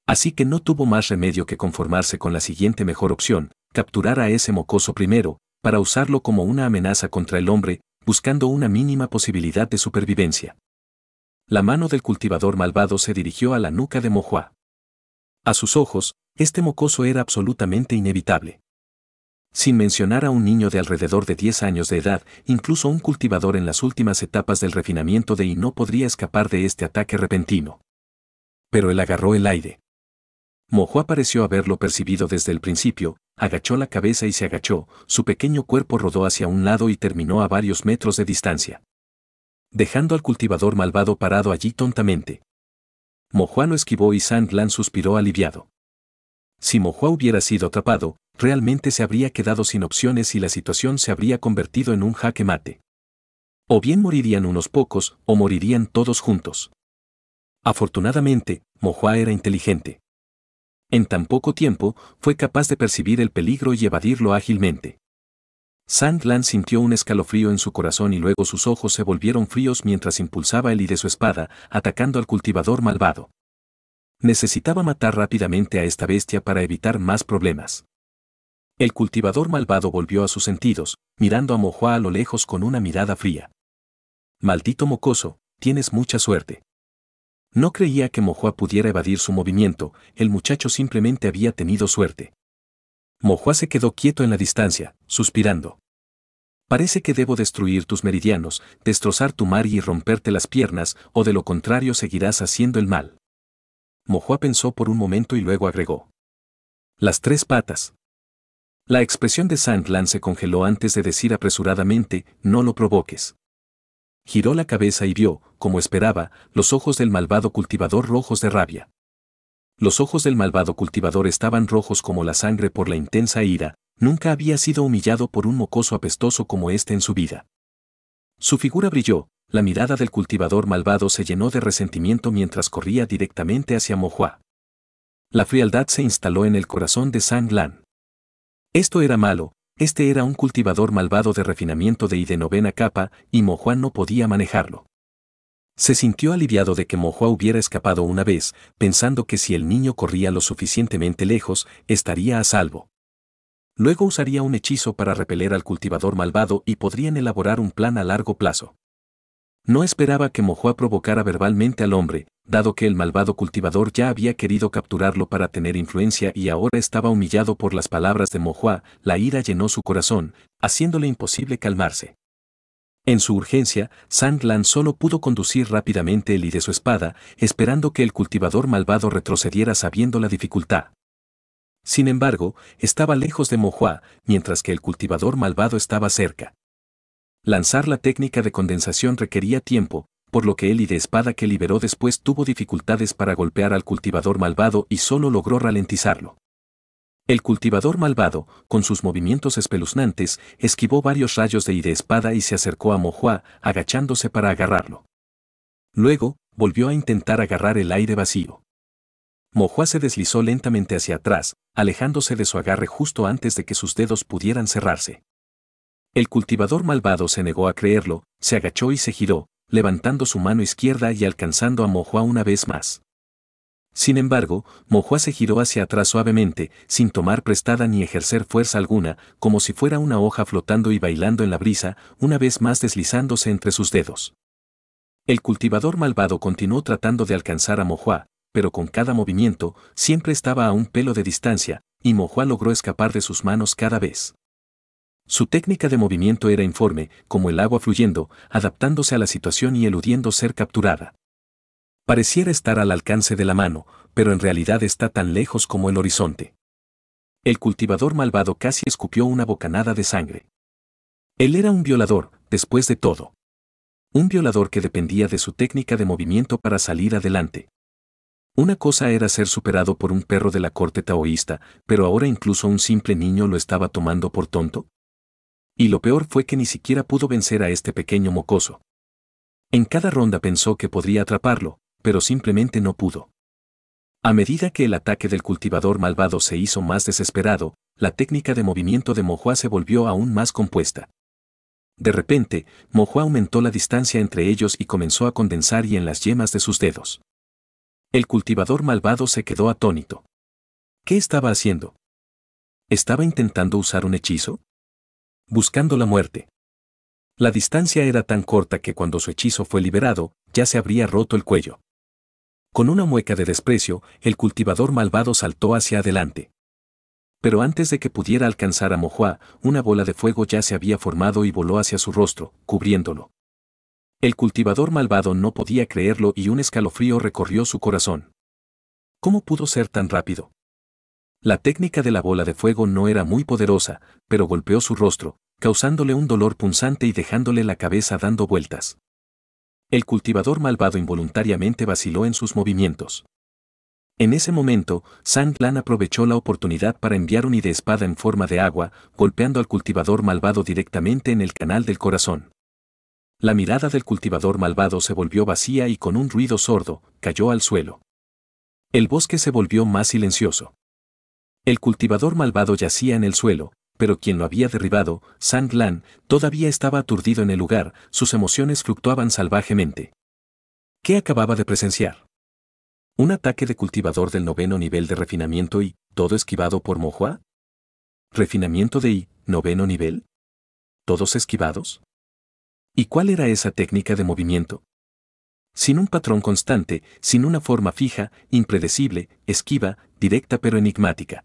Así que no tuvo más remedio que conformarse con la siguiente mejor opción, capturar a ese mocoso primero, para usarlo como una amenaza contra el hombre, buscando una mínima posibilidad de supervivencia. La mano del cultivador malvado se dirigió a la nuca de Mojua. A sus ojos, este mocoso era absolutamente inevitable. Sin mencionar a un niño de alrededor de 10 años de edad, incluso un cultivador en las últimas etapas del refinamiento de I no podría escapar de este ataque repentino. Pero él agarró el aire. Mojoa pareció haberlo percibido desde el principio, agachó la cabeza y se agachó, su pequeño cuerpo rodó hacia un lado y terminó a varios metros de distancia dejando al cultivador malvado parado allí tontamente. Mojuano esquivó y Lan suspiró aliviado. Si Mojua hubiera sido atrapado, realmente se habría quedado sin opciones y la situación se habría convertido en un jaque mate. O bien morirían unos pocos, o morirían todos juntos. Afortunadamente, Mojua era inteligente. En tan poco tiempo, fue capaz de percibir el peligro y evadirlo ágilmente. Sandland sintió un escalofrío en su corazón y luego sus ojos se volvieron fríos mientras impulsaba el y de su espada, atacando al cultivador malvado. Necesitaba matar rápidamente a esta bestia para evitar más problemas. El cultivador malvado volvió a sus sentidos, mirando a Mojua a lo lejos con una mirada fría. Maldito mocoso, tienes mucha suerte. No creía que Mojua pudiera evadir su movimiento, el muchacho simplemente había tenido suerte. Mojua se quedó quieto en la distancia, suspirando. Parece que debo destruir tus meridianos, destrozar tu mar y romperte las piernas, o de lo contrario seguirás haciendo el mal. Mojua pensó por un momento y luego agregó. Las tres patas. La expresión de Sandland se congeló antes de decir apresuradamente, no lo provoques. Giró la cabeza y vio, como esperaba, los ojos del malvado cultivador rojos de rabia. Los ojos del malvado cultivador estaban rojos como la sangre por la intensa ira, nunca había sido humillado por un mocoso apestoso como este en su vida. Su figura brilló, la mirada del cultivador malvado se llenó de resentimiento mientras corría directamente hacia Mohua. La frialdad se instaló en el corazón de Sang Lan. Esto era malo, este era un cultivador malvado de refinamiento de y de novena capa, y Mohua no podía manejarlo. Se sintió aliviado de que Mohua hubiera escapado una vez, pensando que si el niño corría lo suficientemente lejos, estaría a salvo. Luego usaría un hechizo para repeler al cultivador malvado y podrían elaborar un plan a largo plazo. No esperaba que Mohua provocara verbalmente al hombre, dado que el malvado cultivador ya había querido capturarlo para tener influencia y ahora estaba humillado por las palabras de Mohua, la ira llenó su corazón, haciéndole imposible calmarse. En su urgencia, Lan solo pudo conducir rápidamente el y de su espada, esperando que el cultivador malvado retrocediera sabiendo la dificultad. Sin embargo, estaba lejos de Mohua, mientras que el cultivador malvado estaba cerca. Lanzar la técnica de condensación requería tiempo, por lo que el y de espada que liberó después tuvo dificultades para golpear al cultivador malvado y solo logró ralentizarlo. El cultivador malvado, con sus movimientos espeluznantes, esquivó varios rayos de ira espada y se acercó a Mojuá, agachándose para agarrarlo. Luego, volvió a intentar agarrar el aire vacío. Mojuá se deslizó lentamente hacia atrás, alejándose de su agarre justo antes de que sus dedos pudieran cerrarse. El cultivador malvado se negó a creerlo, se agachó y se giró, levantando su mano izquierda y alcanzando a Mojuá una vez más. Sin embargo, Mojua se giró hacia atrás suavemente, sin tomar prestada ni ejercer fuerza alguna, como si fuera una hoja flotando y bailando en la brisa, una vez más deslizándose entre sus dedos. El cultivador malvado continuó tratando de alcanzar a Mojua, pero con cada movimiento, siempre estaba a un pelo de distancia, y Mojua logró escapar de sus manos cada vez. Su técnica de movimiento era informe, como el agua fluyendo, adaptándose a la situación y eludiendo ser capturada. Pareciera estar al alcance de la mano, pero en realidad está tan lejos como el horizonte. El cultivador malvado casi escupió una bocanada de sangre. Él era un violador, después de todo. Un violador que dependía de su técnica de movimiento para salir adelante. Una cosa era ser superado por un perro de la corte taoísta, pero ahora incluso un simple niño lo estaba tomando por tonto. Y lo peor fue que ni siquiera pudo vencer a este pequeño mocoso. En cada ronda pensó que podría atraparlo, pero simplemente no pudo. A medida que el ataque del cultivador malvado se hizo más desesperado, la técnica de movimiento de Mojua se volvió aún más compuesta. De repente, Mojua aumentó la distancia entre ellos y comenzó a condensar y en las yemas de sus dedos. El cultivador malvado se quedó atónito. ¿Qué estaba haciendo? ¿Estaba intentando usar un hechizo? Buscando la muerte. La distancia era tan corta que cuando su hechizo fue liberado, ya se habría roto el cuello. Con una mueca de desprecio, el cultivador malvado saltó hacia adelante. Pero antes de que pudiera alcanzar a Mojua, una bola de fuego ya se había formado y voló hacia su rostro, cubriéndolo. El cultivador malvado no podía creerlo y un escalofrío recorrió su corazón. ¿Cómo pudo ser tan rápido? La técnica de la bola de fuego no era muy poderosa, pero golpeó su rostro, causándole un dolor punzante y dejándole la cabeza dando vueltas. El cultivador malvado involuntariamente vaciló en sus movimientos. En ese momento, San Lan aprovechó la oportunidad para enviar un de espada en forma de agua, golpeando al cultivador malvado directamente en el canal del corazón. La mirada del cultivador malvado se volvió vacía y con un ruido sordo, cayó al suelo. El bosque se volvió más silencioso. El cultivador malvado yacía en el suelo, pero quien lo había derribado, Sang todavía estaba aturdido en el lugar, sus emociones fluctuaban salvajemente. ¿Qué acababa de presenciar? ¿Un ataque de cultivador del noveno nivel de refinamiento y, todo esquivado por Mohua? ¿Refinamiento de I, noveno nivel? ¿Todos esquivados? ¿Y cuál era esa técnica de movimiento? Sin un patrón constante, sin una forma fija, impredecible, esquiva, directa pero enigmática.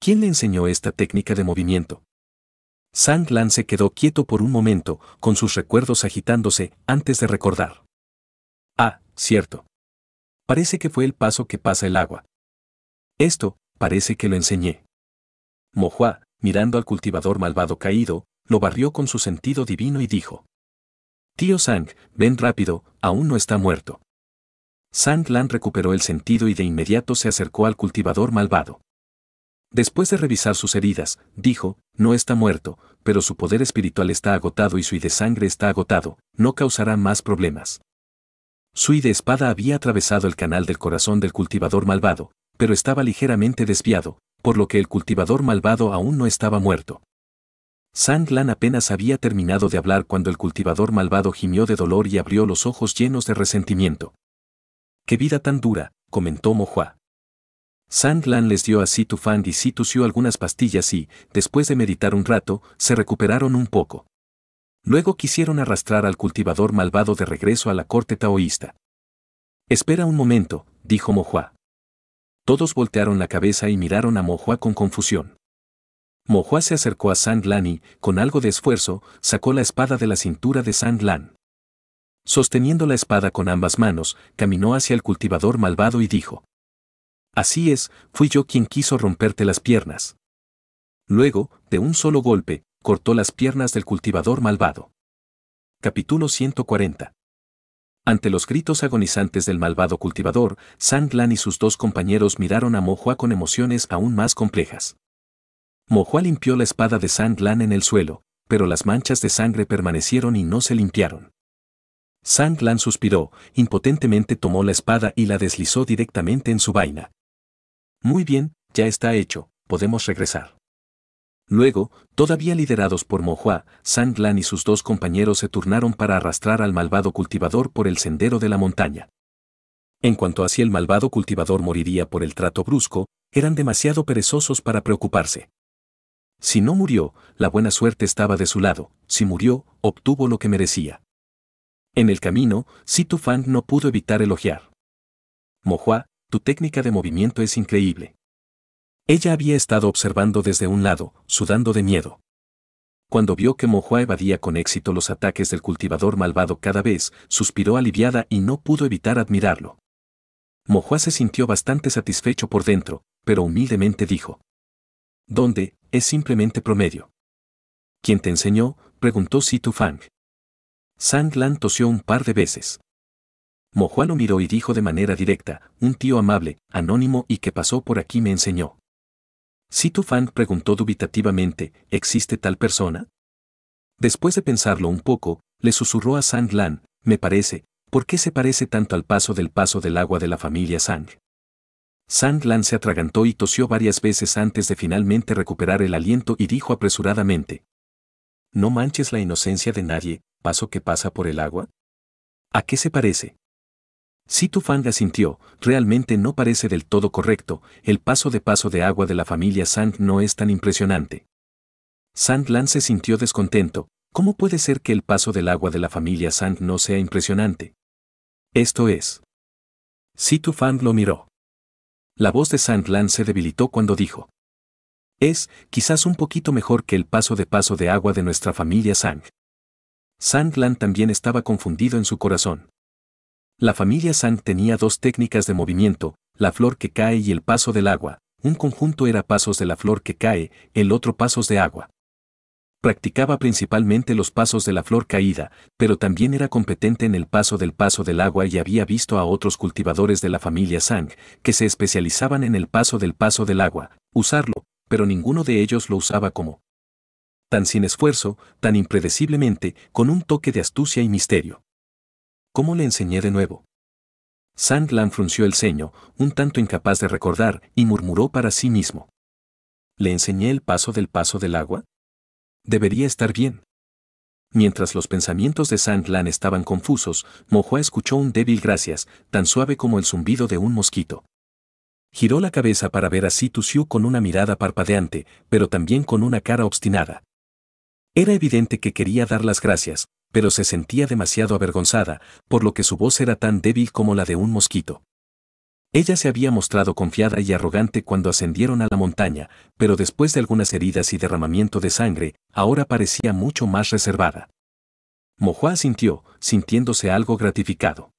¿Quién le enseñó esta técnica de movimiento? Sang Lan se quedó quieto por un momento, con sus recuerdos agitándose, antes de recordar. Ah, cierto. Parece que fue el paso que pasa el agua. Esto, parece que lo enseñé. Mohua, mirando al cultivador malvado caído, lo barrió con su sentido divino y dijo. Tío Sang, ven rápido, aún no está muerto. Sang Lan recuperó el sentido y de inmediato se acercó al cultivador malvado. Después de revisar sus heridas, dijo, no está muerto, pero su poder espiritual está agotado y su de sangre está agotado, no causará más problemas. Su de espada había atravesado el canal del corazón del cultivador malvado, pero estaba ligeramente desviado, por lo que el cultivador malvado aún no estaba muerto. Sang Lan apenas había terminado de hablar cuando el cultivador malvado gimió de dolor y abrió los ojos llenos de resentimiento. ¡Qué vida tan dura! comentó Mohua. Lan les dio a Situ Fan y Situ algunas pastillas y, después de meditar un rato, se recuperaron un poco. Luego quisieron arrastrar al cultivador malvado de regreso a la corte taoísta. Espera un momento, dijo Mohua. Todos voltearon la cabeza y miraron a Mohua con confusión. Mohua se acercó a Sand Lan y, con algo de esfuerzo, sacó la espada de la cintura de Sand Lan. Sosteniendo la espada con ambas manos, caminó hacia el cultivador malvado y dijo: Así es, fui yo quien quiso romperte las piernas. Luego, de un solo golpe, cortó las piernas del cultivador malvado. Capítulo 140. Ante los gritos agonizantes del malvado cultivador, Sanglan y sus dos compañeros miraron a mojua con emociones aún más complejas. mojua limpió la espada de Sanglan en el suelo, pero las manchas de sangre permanecieron y no se limpiaron. Sanglan suspiró, impotentemente tomó la espada y la deslizó directamente en su vaina. Muy bien, ya está hecho, podemos regresar. Luego, todavía liderados por Mohua, Lan y sus dos compañeros se turnaron para arrastrar al malvado cultivador por el sendero de la montaña. En cuanto a si el malvado cultivador moriría por el trato brusco, eran demasiado perezosos para preocuparse. Si no murió, la buena suerte estaba de su lado, si murió, obtuvo lo que merecía. En el camino, Situ Fang no pudo evitar elogiar. Mohua, tu técnica de movimiento es increíble. Ella había estado observando desde un lado, sudando de miedo. Cuando vio que Mojua evadía con éxito los ataques del cultivador malvado cada vez, suspiró aliviada y no pudo evitar admirarlo. Mohua se sintió bastante satisfecho por dentro, pero humildemente dijo. ¿Dónde? Es simplemente promedio. ¿Quién te enseñó? preguntó Situ Fang. Sang Lan tosió un par de veces. Mojua lo miró y dijo de manera directa, un tío amable, anónimo y que pasó por aquí me enseñó. Situ Fan preguntó dubitativamente, ¿existe tal persona? Después de pensarlo un poco, le susurró a Sang Lan, me parece, ¿por qué se parece tanto al paso del paso del agua de la familia Sang? Sang Lan se atragantó y tosió varias veces antes de finalmente recuperar el aliento y dijo apresuradamente, ¿No manches la inocencia de nadie, paso que pasa por el agua? ¿A qué se parece? Si tu fan sintió, realmente no parece del todo correcto, el paso de paso de agua de la familia Sand no es tan impresionante. Lan se sintió descontento, ¿cómo puede ser que el paso del agua de la familia Sang no sea impresionante? Esto es. Si tu fan lo miró. La voz de Lan se debilitó cuando dijo. Es, quizás un poquito mejor que el paso de paso de agua de nuestra familia Sang. Lan también estaba confundido en su corazón. La familia Sang tenía dos técnicas de movimiento, la flor que cae y el paso del agua. Un conjunto era pasos de la flor que cae, el otro pasos de agua. Practicaba principalmente los pasos de la flor caída, pero también era competente en el paso del paso del agua y había visto a otros cultivadores de la familia Sang, que se especializaban en el paso del paso del agua, usarlo, pero ninguno de ellos lo usaba como. Tan sin esfuerzo, tan impredeciblemente, con un toque de astucia y misterio. ¿Cómo le enseñé de nuevo? Sandland frunció el ceño, un tanto incapaz de recordar, y murmuró para sí mismo. ¿Le enseñé el paso del paso del agua? Debería estar bien. Mientras los pensamientos de Sandland estaban confusos, Mohua escuchó un débil gracias, tan suave como el zumbido de un mosquito. Giró la cabeza para ver a Situ Siu con una mirada parpadeante, pero también con una cara obstinada. Era evidente que quería dar las gracias, pero se sentía demasiado avergonzada, por lo que su voz era tan débil como la de un mosquito. Ella se había mostrado confiada y arrogante cuando ascendieron a la montaña, pero después de algunas heridas y derramamiento de sangre, ahora parecía mucho más reservada. Mojoa sintió, sintiéndose algo gratificado.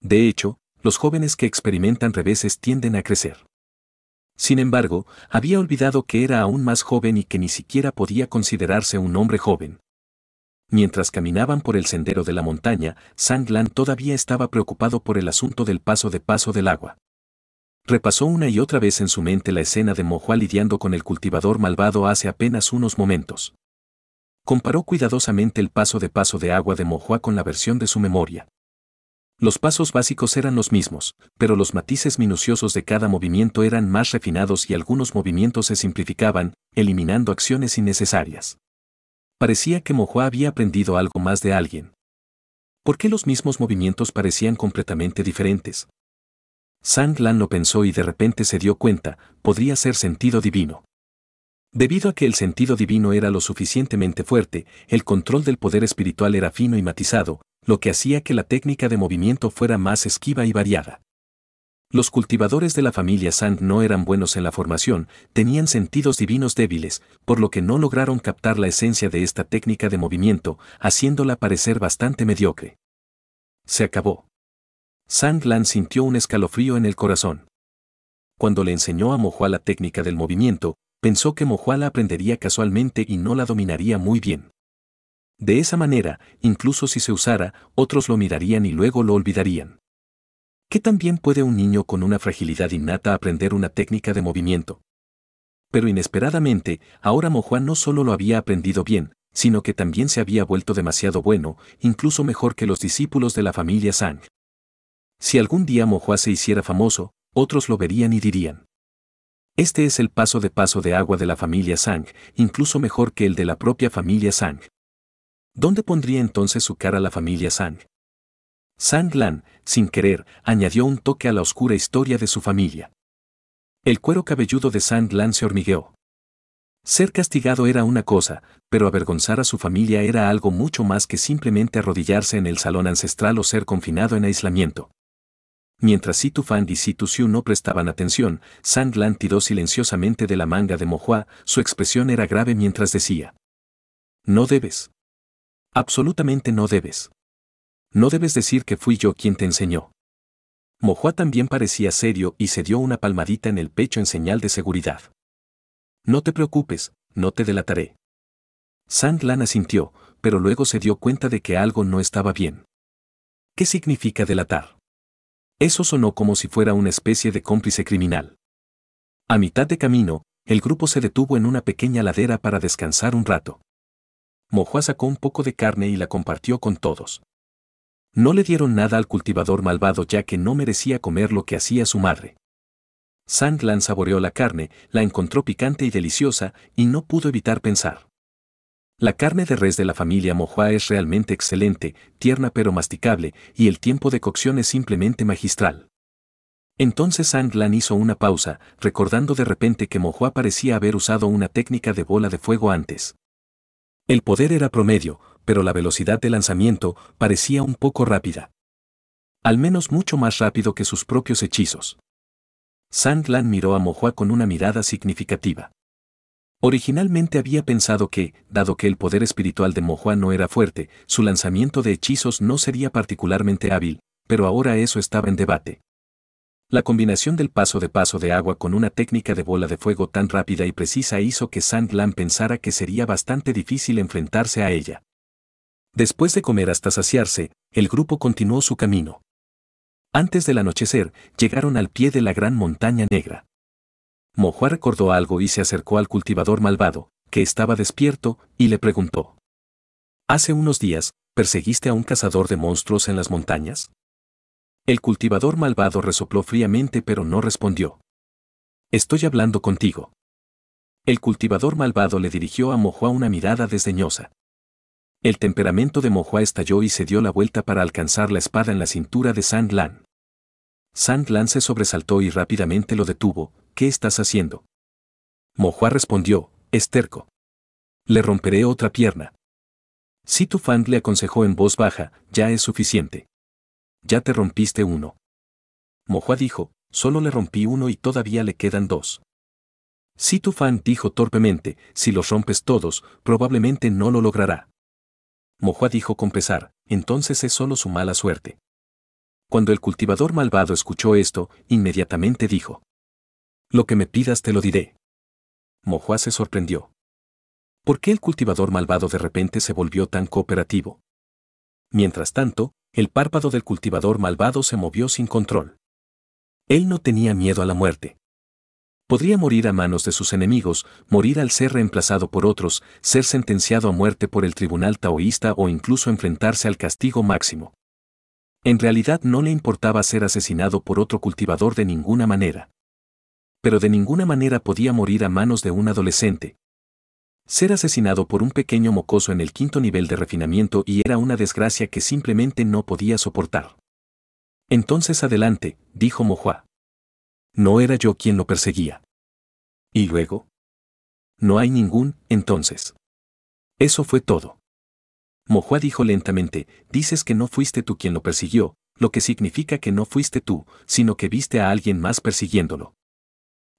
De hecho, los jóvenes que experimentan reveses tienden a crecer. Sin embargo, había olvidado que era aún más joven y que ni siquiera podía considerarse un hombre joven. Mientras caminaban por el sendero de la montaña, Sanglan todavía estaba preocupado por el asunto del paso de paso del agua. Repasó una y otra vez en su mente la escena de Mohua lidiando con el cultivador malvado hace apenas unos momentos. Comparó cuidadosamente el paso de paso de agua de Mohua con la versión de su memoria. Los pasos básicos eran los mismos, pero los matices minuciosos de cada movimiento eran más refinados y algunos movimientos se simplificaban, eliminando acciones innecesarias. Parecía que Mohua había aprendido algo más de alguien. ¿Por qué los mismos movimientos parecían completamente diferentes? Sang Lan lo pensó y de repente se dio cuenta, podría ser sentido divino. Debido a que el sentido divino era lo suficientemente fuerte, el control del poder espiritual era fino y matizado, lo que hacía que la técnica de movimiento fuera más esquiva y variada. Los cultivadores de la familia Sand no eran buenos en la formación, tenían sentidos divinos débiles, por lo que no lograron captar la esencia de esta técnica de movimiento, haciéndola parecer bastante mediocre. Se acabó. Sand Lan sintió un escalofrío en el corazón. Cuando le enseñó a Mojua la técnica del movimiento, pensó que mojuala la aprendería casualmente y no la dominaría muy bien. De esa manera, incluso si se usara, otros lo mirarían y luego lo olvidarían. ¿Qué también puede un niño con una fragilidad innata aprender una técnica de movimiento? Pero inesperadamente, ahora Mojuan no solo lo había aprendido bien, sino que también se había vuelto demasiado bueno, incluso mejor que los discípulos de la familia Sang. Si algún día Mohua se hiciera famoso, otros lo verían y dirían. Este es el paso de paso de agua de la familia Sang, incluso mejor que el de la propia familia Sang. ¿Dónde pondría entonces su cara la familia Sang? Sandlan, sin querer, añadió un toque a la oscura historia de su familia. El cuero cabelludo de Sandlan se hormigueó. Ser castigado era una cosa, pero avergonzar a su familia era algo mucho más que simplemente arrodillarse en el salón ancestral o ser confinado en aislamiento. Mientras Situ Fan y Situ no prestaban atención, Sandlan tiró silenciosamente de la manga de Mohua, su expresión era grave mientras decía. No debes. Absolutamente no debes. No debes decir que fui yo quien te enseñó. Mojuá también parecía serio y se dio una palmadita en el pecho en señal de seguridad. No te preocupes, no te delataré. Sand sintió, sintió, pero luego se dio cuenta de que algo no estaba bien. ¿Qué significa delatar? Eso sonó como si fuera una especie de cómplice criminal. A mitad de camino, el grupo se detuvo en una pequeña ladera para descansar un rato. Mojuá sacó un poco de carne y la compartió con todos. No le dieron nada al cultivador malvado ya que no merecía comer lo que hacía su madre. Sandland saboreó la carne, la encontró picante y deliciosa, y no pudo evitar pensar. La carne de res de la familia Mojuá es realmente excelente, tierna pero masticable, y el tiempo de cocción es simplemente magistral. Entonces Sandland hizo una pausa, recordando de repente que Mojuá parecía haber usado una técnica de bola de fuego antes. El poder era promedio, pero la velocidad de lanzamiento parecía un poco rápida. Al menos mucho más rápido que sus propios hechizos. Sandlan miró a Mohua con una mirada significativa. Originalmente había pensado que, dado que el poder espiritual de Mohua no era fuerte, su lanzamiento de hechizos no sería particularmente hábil, pero ahora eso estaba en debate. La combinación del paso de paso de agua con una técnica de bola de fuego tan rápida y precisa hizo que Sandlan pensara que sería bastante difícil enfrentarse a ella. Después de comer hasta saciarse, el grupo continuó su camino. Antes del anochecer, llegaron al pie de la gran montaña negra. Mojuá recordó algo y se acercó al cultivador malvado, que estaba despierto, y le preguntó. Hace unos días, ¿perseguiste a un cazador de monstruos en las montañas? El cultivador malvado resopló fríamente pero no respondió. Estoy hablando contigo. El cultivador malvado le dirigió a Mojuá una mirada desdeñosa. El temperamento de Mohua estalló y se dio la vuelta para alcanzar la espada en la cintura de San Lan. Lan se sobresaltó y rápidamente lo detuvo. ¿Qué estás haciendo? Mohua respondió, esterco. Le romperé otra pierna. Si tu fan le aconsejó en voz baja, ya es suficiente. Ya te rompiste uno. Mohua dijo, solo le rompí uno y todavía le quedan dos. Si tu fan dijo torpemente, si los rompes todos, probablemente no lo logrará. Mojua dijo con pesar, entonces es solo su mala suerte. Cuando el cultivador malvado escuchó esto, inmediatamente dijo, Lo que me pidas te lo diré. Mojua se sorprendió. ¿Por qué el cultivador malvado de repente se volvió tan cooperativo? Mientras tanto, el párpado del cultivador malvado se movió sin control. Él no tenía miedo a la muerte. Podría morir a manos de sus enemigos, morir al ser reemplazado por otros, ser sentenciado a muerte por el tribunal taoísta o incluso enfrentarse al castigo máximo. En realidad no le importaba ser asesinado por otro cultivador de ninguna manera. Pero de ninguna manera podía morir a manos de un adolescente. Ser asesinado por un pequeño mocoso en el quinto nivel de refinamiento y era una desgracia que simplemente no podía soportar. Entonces adelante, dijo Mojuá. No era yo quien lo perseguía. ¿Y luego? No hay ningún, entonces. Eso fue todo. Mojua dijo lentamente, dices que no fuiste tú quien lo persiguió, lo que significa que no fuiste tú, sino que viste a alguien más persiguiéndolo.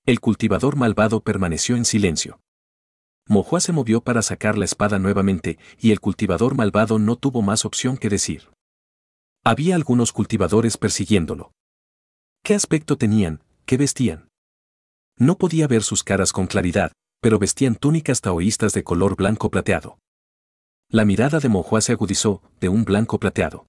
El cultivador malvado permaneció en silencio. Mojua se movió para sacar la espada nuevamente, y el cultivador malvado no tuvo más opción que decir. Había algunos cultivadores persiguiéndolo. ¿Qué aspecto tenían? ¿qué vestían? No podía ver sus caras con claridad, pero vestían túnicas taoístas de color blanco plateado. La mirada de Mojuá se agudizó, de un blanco plateado.